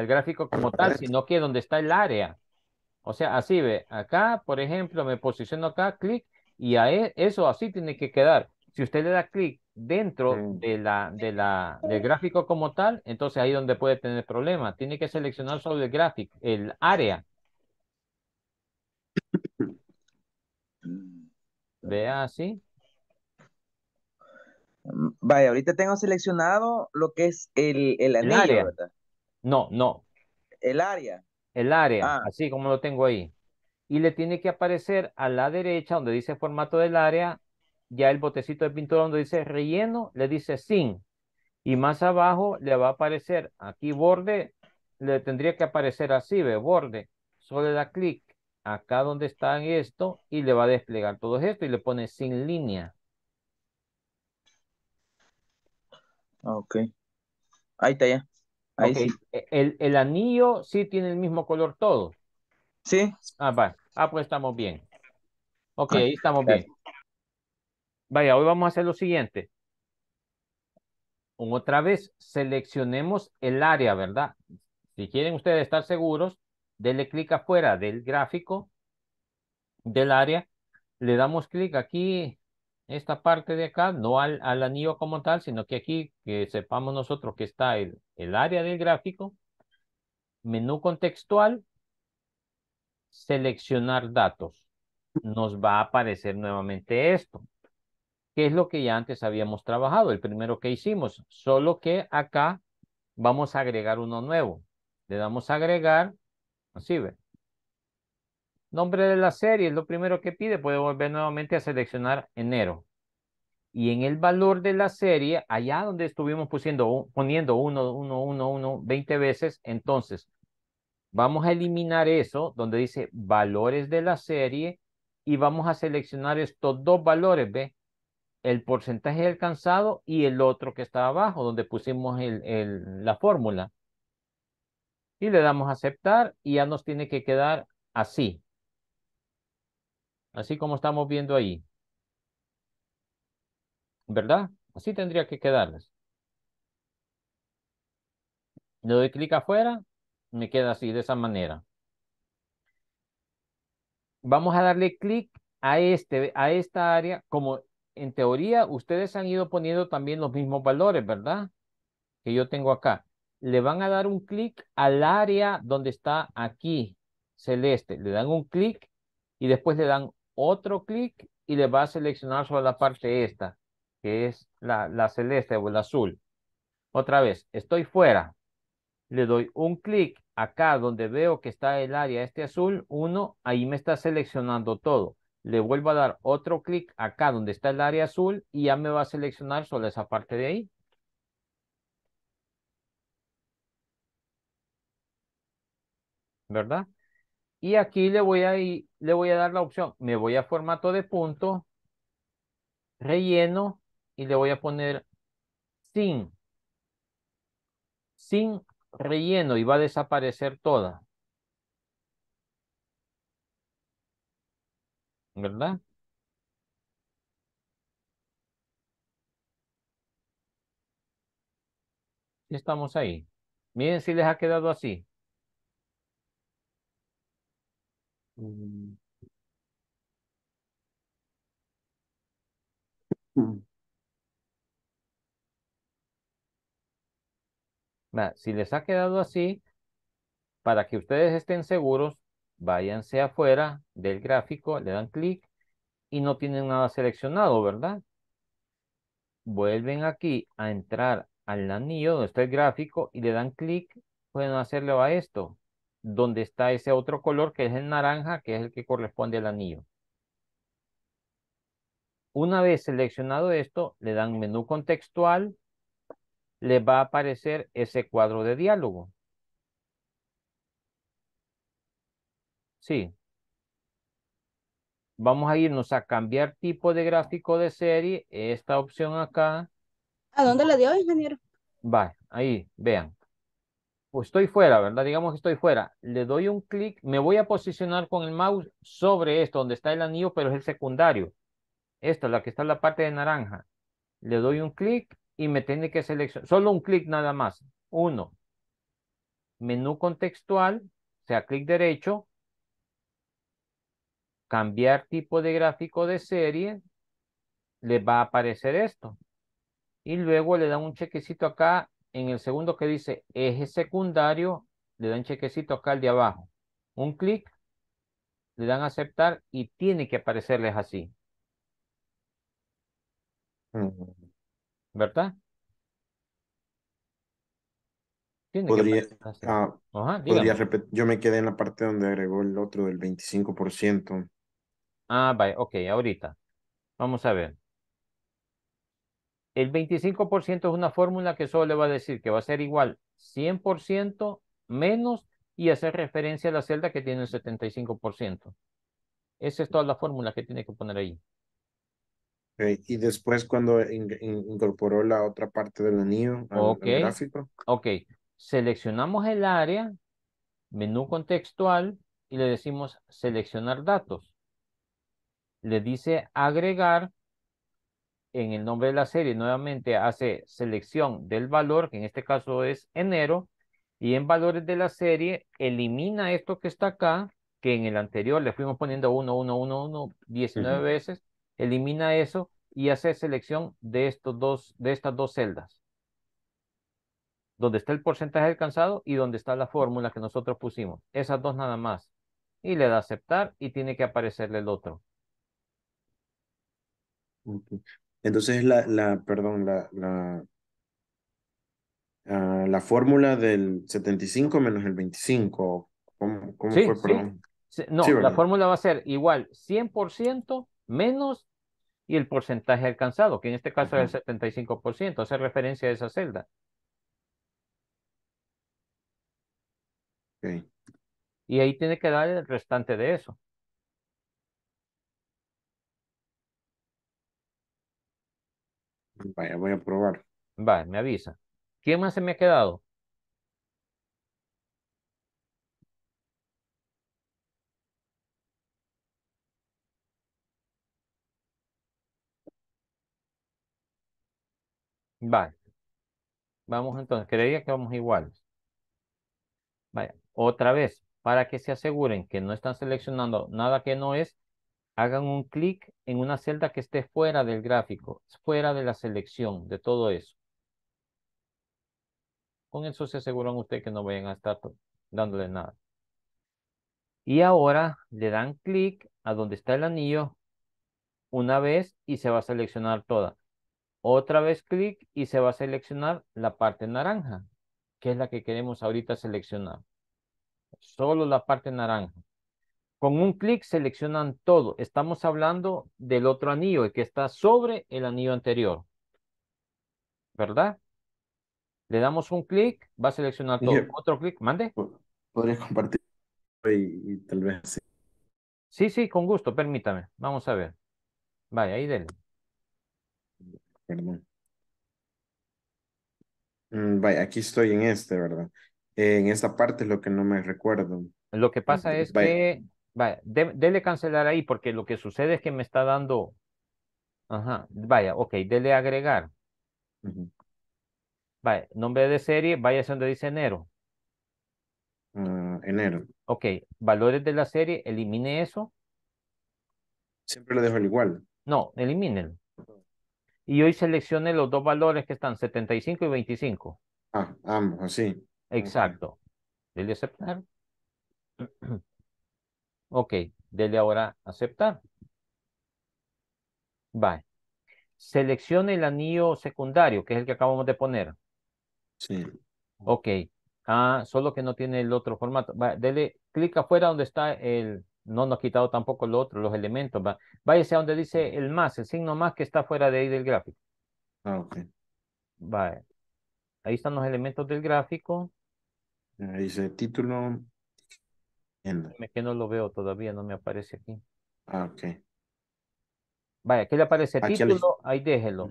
gráfico como tal, sino que donde está el área. O sea, así ve, acá, por ejemplo, me posiciono acá, clic, y a e, eso así tiene que quedar. Si usted le da clic dentro de la, de la, del gráfico como tal, entonces ahí donde puede tener problemas. Tiene que seleccionar solo el gráfico, el área. Vea así. Vaya, ahorita tengo seleccionado lo que es el, el anillo, área. No, no. El área. El área, ah. así como lo tengo ahí. Y le tiene que aparecer a la derecha, donde dice formato del área, ya el botecito de pintura donde dice relleno, le dice sin. Y más abajo le va a aparecer, aquí borde, le tendría que aparecer así, ve, borde. Solo le da clic acá donde está esto y le va a desplegar todo esto y le pone sin línea. Ok. Ahí está ya. E, el, anillo sí tiene el mismo color todo. Sí. Ah, va. Ah, pues estamos bien. Ok, ah, ahí estamos bien. Vaya, hoy vamos a hacer lo siguiente. Otra vez, seleccionemos el área, ¿verdad? Si quieren ustedes estar seguros, denle clic afuera del gráfico del área. Le damos clic aquí, esta parte de acá, no al, al, anillo como tal, sino que aquí, que sepamos nosotros que está el, el área del gráfico. Menú contextual, seleccionar datos. Nos va a aparecer nuevamente esto que es lo que ya antes habíamos trabajado, el primero que hicimos, solo que acá vamos a agregar uno nuevo. Le damos a agregar, así ve. Nombre de la serie, es lo primero que pide, puede volver nuevamente a seleccionar enero. Y en el valor de la serie, allá donde estuvimos poniendo 1, 1, 1, 1, 20 veces, entonces vamos a eliminar eso donde dice valores de la serie y vamos a seleccionar estos dos valores, ¿ve? el porcentaje alcanzado y el otro que está abajo, donde pusimos la fórmula. Y le damos a aceptar y ya nos tiene que quedar así. Así como estamos viendo ahí. ¿Verdad? Así tendría que quedarles. Le doy clic afuera, me queda así, de esa manera. Vamos a darle clic a, este, a esta área como en teoría, ustedes han ido poniendo también los mismos valores, ¿verdad? Que yo tengo acá. Le van a dar un clic al área donde está aquí, celeste. Le dan un clic y después le dan otro clic y le va a seleccionar sobre la parte esta, que es la, la celeste o el azul. Otra vez, estoy fuera. Le doy un clic acá donde veo que está el área este azul, uno, ahí me está seleccionando todo le vuelvo a dar otro clic acá donde está el área azul y ya me va a seleccionar solo esa parte de ahí. ¿Verdad? Y aquí le voy a, le voy a dar la opción, me voy a formato de punto, relleno y le voy a poner sin, sin relleno y va a desaparecer toda. ¿verdad? estamos ahí. Miren si les ha quedado así. Mm. si les ha quedado así, para que ustedes estén seguros, váyanse afuera del gráfico, le dan clic y no tienen nada seleccionado, ¿verdad? Vuelven aquí a entrar al anillo donde está el gráfico y le dan clic, pueden hacerlo a esto, donde está ese otro color que es el naranja, que es el que corresponde al anillo. Una vez seleccionado esto, le dan menú contextual, le va a aparecer ese cuadro de diálogo. Sí. Vamos a irnos a cambiar tipo de gráfico de serie. Esta opción acá. ¿A dónde la dio, ingeniero? Va, ahí, vean. Pues estoy fuera, ¿verdad? Digamos que estoy fuera. Le doy un clic, me voy a posicionar con el mouse sobre esto, donde está el anillo, pero es el secundario. Esta, la que está en la parte de naranja. Le doy un clic y me tiene que seleccionar. Solo un clic nada más. Uno. Menú contextual, o sea, clic derecho, cambiar tipo de gráfico de serie, le va a aparecer esto. Y luego le dan un chequecito acá en el segundo que dice eje secundario, le dan chequecito acá al de abajo. Un clic, le dan aceptar y tiene que aparecerles así. Mm. ¿Verdad? Tiene podría, que podría ah, yo me quedé en la parte donde agregó el otro del 25%. Ah, vaya, ok, ahorita. Vamos a ver. El 25% es una fórmula que solo le va a decir que va a ser igual 100% menos y hacer referencia a la celda que tiene el 75%. Esa es toda la fórmula que tiene que poner ahí. Y después cuando incorporó la otra parte del anillo al, gráfico. Ok, seleccionamos el área, menú contextual y le decimos seleccionar datos le dice agregar, en el nombre de la serie nuevamente hace selección del valor, que en este caso es enero, y en valores de la serie elimina esto que está acá, que en el anterior le fuimos poniendo 1, 1, 1, 1, 19 veces, elimina eso y hace selección de, estos dos, de estas dos celdas, donde está el porcentaje alcanzado y donde está la fórmula que nosotros pusimos, esas dos nada más, y le da aceptar y tiene que aparecerle el otro. Entonces, la, la, perdón, la, la, ah, la fórmula del 75 menos el 25, ¿cómo, fue? No, la fórmula va a ser igual 100% menos y el porcentaje alcanzado, que en este caso es el 75%, hace referencia a esa celda. Y ahí tiene que dar el restante de eso. Vaya, voy a probar. Vale, me avisa. ¿Quién más se me ha quedado? Vale. Vamos entonces, creía que vamos iguales. Vaya, otra vez, para que se aseguren que no están seleccionando nada que no es, hagan un clic en una celda que esté fuera del gráfico, fuera de la selección, de todo eso. Con eso se aseguran ustedes que no vayan a estar dándole nada. Y ahora le dan clic a donde está el anillo una vez y se va a seleccionar toda. Otra vez clic y se va a seleccionar la parte naranja, que es la que queremos ahorita seleccionar. Solo la parte naranja. Con un clic seleccionan todo. Estamos hablando del otro anillo, el que está sobre el anillo anterior. ¿Verdad? Le damos un clic, va a seleccionar todo. otro clic, mande. Podría compartir y, tal vez sí. Sí, sí, con gusto, permítame. Vamos a ver. Vaya, ahí dele. Mm, vaya, aquí estoy en este, ¿verdad? Eh, en esta parte es lo que no me recuerdo. Lo que pasa mm, es que dele cancelar ahí porque lo que sucede es que me está dando. Ajá, vaya, ok, dele agregar. Vaya, nombre de serie, vaya donde dice enero. Ah, enero. Ok, valores de la serie, elimine eso. Siempre lo dejo al igual. No, elimínelo. Y hoy seleccione los dos valores que están, 75 y 25. Ah, ambos, así. Exacto. Dele aceptar. Ok, dele ahora aceptar. Vale. Seleccione el anillo secundario, que es el que acabamos de poner. Sí. Ok. Ah, solo que no tiene el otro formato. dele clic afuera donde está el... No nos ha quitado tampoco el otro, los elementos. Va. Váyase a donde dice el más, el signo más que está fuera de ahí del gráfico. Ah, ok. Ahí están los elementos del gráfico. Ahí dice título, que no lo veo todavía, no me aparece aquí. Ah, ok. Vaya, qué le aparece título, ahí déjelo.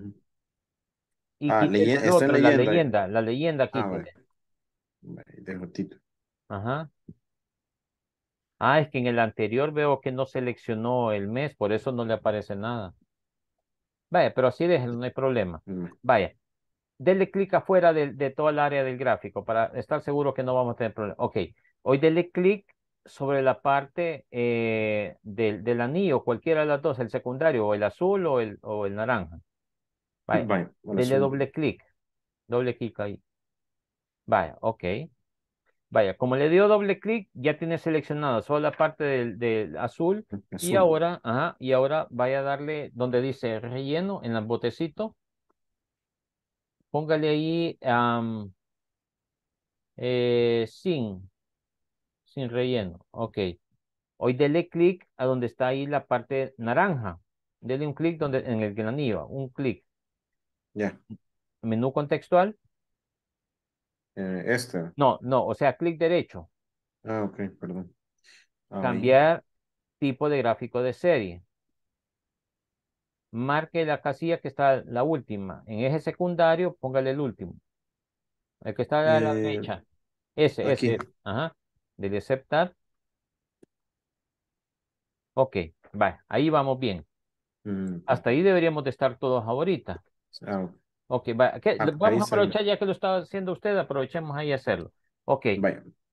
Y ah, leyenda, la leyenda, la leyenda aquí. Ah, título. Ajá. Ah, es que en el anterior veo que no seleccionó el mes, por eso no le aparece nada. Vaya, pero así déjelo, no hay problema. Vaya, dele clic afuera de, de toda el área del gráfico para estar seguro que no vamos a tener problema. Ok, hoy dele clic sobre la parte eh, del, anillo, cualquiera de las dos, el secundario, o el azul o el, o el naranja. Vaya, vale, doble clic. Doble clic ahí. Vaya, ok. Vaya, como le dio doble clic, ya tiene seleccionado solo la parte del, azul, Y ahora, ajá, y ahora vaya a darle donde dice relleno en el botecito. Póngale ahí eh, sin sin relleno. Ok. Hoy dele clic a donde está ahí la parte naranja. Dele un clic donde, en el granillo, un clic. Ya. Menú contextual. Eh, este. No, no, o sea, clic derecho. Ah, ok, perdón. Cambiar tipo de gráfico de serie. Marque la casilla que está la última. En eje secundario, póngale el último. El que está a la eh, derecha. Ese, ese. Ajá de aceptar. Ok, va, ahí vamos bien. Hasta ahí deberíamos de estar todos ahorita. Ah, ok, ah, vamos a aprovechar ya que lo estaba haciendo usted, aprovechemos ahí a hacerlo. Ok,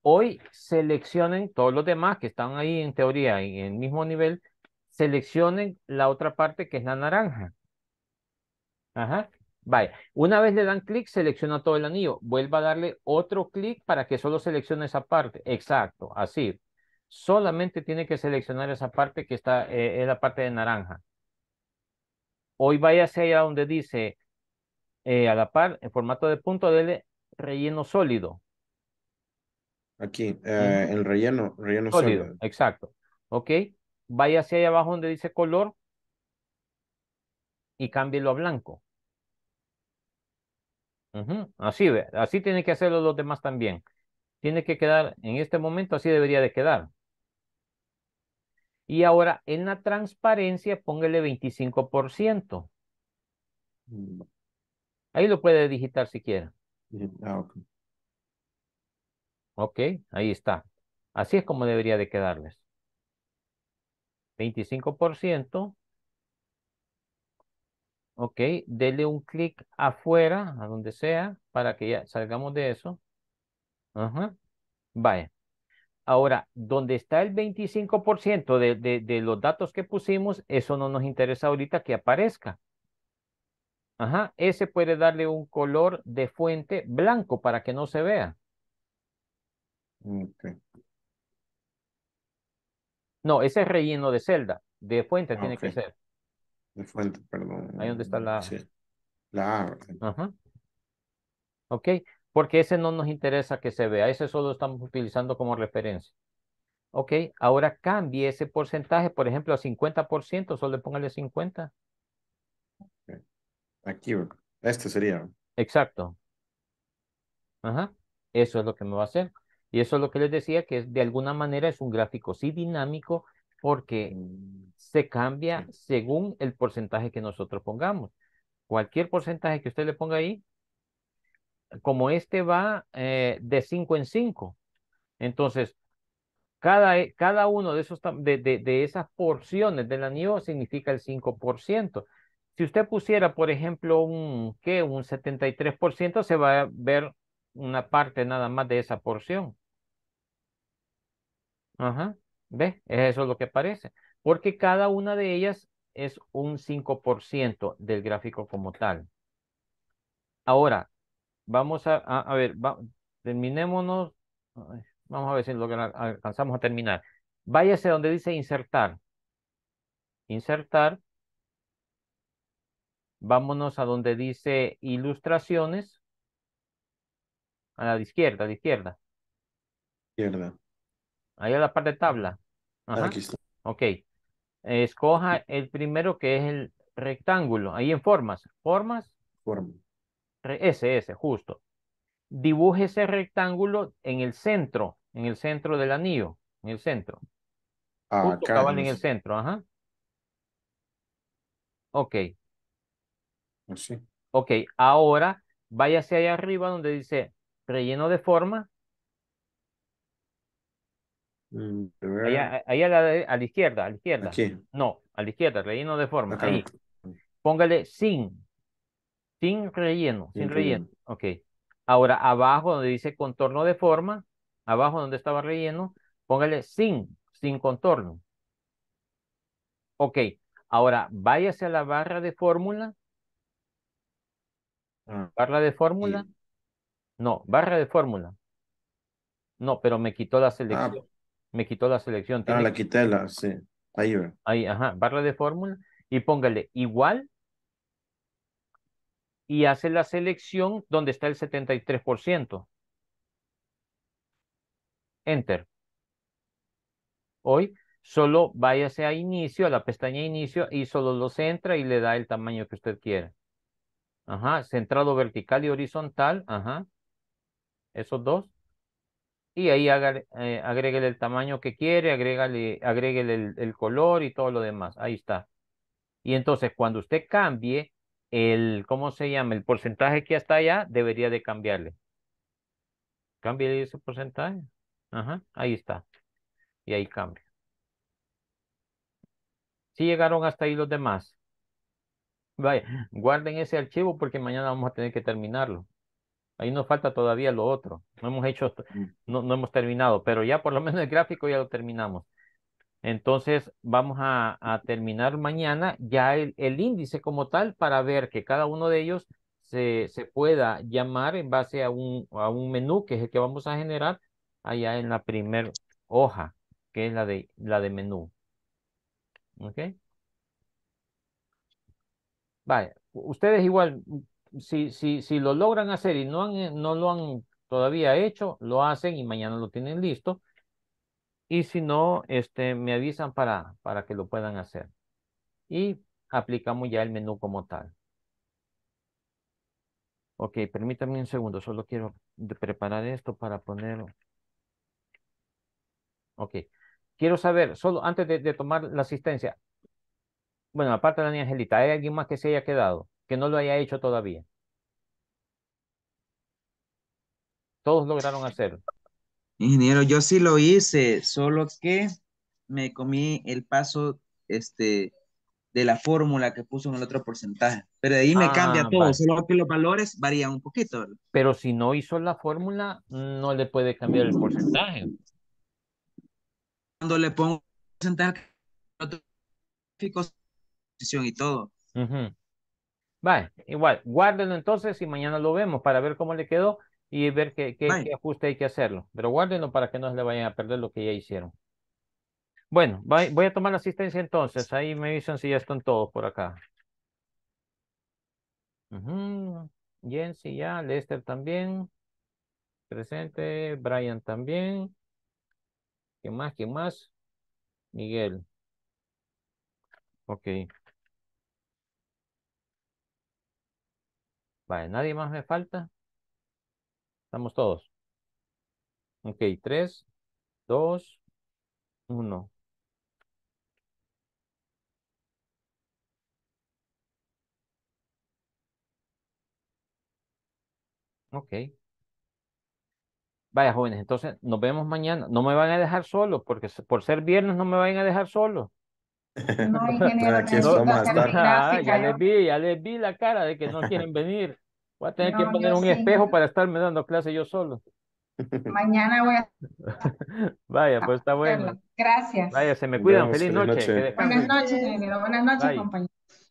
hoy seleccionen todos los demás que están ahí en teoría en el mismo nivel, seleccionen la otra parte que es la naranja. Ajá. Vale, una vez le dan clic, selecciona todo el anillo. Vuelva a darle otro clic para que solo seleccione esa parte. Exacto, así. Solamente tiene que seleccionar esa parte que está, en eh, la parte de naranja. Hoy váyase allá donde dice eh, a la par, en formato de punto, dele relleno sólido. Aquí, eh, el relleno, relleno sólido, sólido. Exacto. Ok. Váyase allá abajo donde dice color y cámbielo a blanco. Así, así tiene que hacerlo los demás también. Tiene que quedar, en este momento así debería de quedar. Y ahora en la transparencia póngale 25%. Mm. Ahí lo puede digitar si quiere. Ah, ok, ahí está. Así es como debería de quedarles. 25% Ok, dele un clic afuera, a donde sea, para que ya salgamos de eso. Ajá. Vaya. Ahora, donde está el 25% de, los datos que pusimos, eso no nos interesa ahorita que aparezca. Ajá, ese puede darle un color de fuente blanco para que no se vea. No, ese es relleno de celda, de fuente tiene que ser. De fuente, perdón. Ahí donde está eh, la... Sí. La A. Ajá. Ok, porque ese no nos interesa que se vea, ese solo estamos utilizando como referencia. Ok, ahora cambie ese porcentaje, por ejemplo, a 50%, solo póngale 50. Aquí, este sería. Exacto. Ajá, eso es lo que me va a hacer. Y eso es lo que les decía, que de alguna manera es un gráfico sí dinámico, porque mm, se cambia según el porcentaje que nosotros pongamos. Cualquier porcentaje que usted le ponga ahí, como este va eh, de 5 en 5, entonces cada, eh, cada uno de, esos, de, esas porciones del anillo significa el 5%. Si usted pusiera, por ejemplo, un, ¿qué? un 73%, se va a ver una parte nada más de esa porción. Ajá. ¿Ves? Eso es lo que aparece Porque cada una de ellas es un 5% del gráfico como tal. Ahora, vamos a, a, ver, terminémonos. Vamos a ver si lo alcanzamos a terminar. Váyase donde dice insertar. Insertar. Vámonos a donde dice ilustraciones. A la izquierda, a la izquierda. Izquierda. Ahí a la parte de tabla. Aquí Ok. Escoja el primero que es el rectángulo, ahí en formas. Formas. formas Ese, ese, justo. Dibuje ese rectángulo en el centro, en el centro del anillo, en el centro. Ah, acá en el centro, ajá. Ok. Sí. Ok, ahora váyase allá arriba donde dice relleno de forma Mm, ahí a, la, izquierda, a la izquierda. No, a la izquierda, relleno de forma. Ahí. Póngale sin. Sin relleno, sin, relleno. Ok. Ahora, abajo donde dice contorno de forma, abajo donde estaba relleno, póngale sin, sin contorno. Ok. Ahora, váyase a la barra de fórmula. Ah. Barra de fórmula. No, barra de fórmula. No, pero me quitó la ah, selección me quitó la selección. Ah, la quité, la, sí. Ahí Ahí, ajá, barra de fórmula y póngale igual y hace la selección donde está el 73%. Enter. Hoy solo váyase a inicio, a la pestaña inicio y solo lo centra y le da el tamaño que usted quiera. Ajá, centrado vertical y horizontal, ajá. Esos dos y ahí eh, agregue el tamaño que quiere, agrégale, el, color y todo lo demás. Ahí está. Y entonces cuando usted cambie el, ¿cómo se llama? El porcentaje que está allá debería de cambiarle. Cambie ese porcentaje. Ajá, ahí está. Y ahí cambia. Si llegaron hasta ahí los demás. Vaya, guarden ese archivo porque mañana vamos a tener que terminarlo. Ahí nos falta todavía lo otro. No hemos hecho, mm. no, no hemos terminado, pero ya por lo menos el gráfico ya lo terminamos. Entonces vamos a, terminar mañana ya el, índice como tal para ver que cada uno de ellos se, se pueda llamar en base a un, a un menú que es el que vamos a generar allá en la primera hoja, que es la de, la de menú. ¿Ok? Vale, ustedes igual si, si, lo logran hacer y no, han, eh, no lo han todavía hecho, lo hacen y mañana lo tienen listo. Y si no, este, me avisan para, para que lo puedan hacer. Y aplicamos ya el menú como tal. Ok, permítanme un segundo, solo quiero preparar esto para ponerlo. Ok, quiero saber, solo antes de, de tomar la asistencia, bueno, aparte de la niña Angelita, ¿hay alguien más que se haya quedado? que no lo haya hecho todavía. Todos lograron hacerlo. Ingeniero, yo sí lo hice, solo que me comí el paso este, de la fórmula que puso en el otro porcentaje. Pero de ahí me cambia ah, todo, solo que los valores varían un poquito. Pero si no hizo la fórmula, no le puede cambiar el porcentaje. Cuando le pongo porcentaje, y todo. Vale, igual, guárdenlo entonces y mañana lo vemos para ver cómo le quedó y ver qué, ajuste hay que hacerlo. Pero guárdenlo para que no se le vayan a perder lo que ya hicieron. Bueno, voy a tomar la asistencia entonces. Ahí me dicen si ya están todos por acá. Jens ya, Lester también. Presente, Brian también. ¿Qué más? ¿Qué más? Miguel. Ok. Vale, nadie más me falta. Estamos todos. Ok, tres dos, uno Ok. Vaya, jóvenes, entonces nos vemos mañana. No me van a dejar solo, porque por ser viernes no me van a dejar solo. No, ingeniero. ya les vi, ya vi la cara de que no quieren venir. Voy a tener que poner un espejo para estarme dando clase yo solo. Mañana voy a... Vaya, pues está bueno. Gracias. Vaya, se me cuidan. Feliz noche. Buenas noches, Buenas noches, compañeros.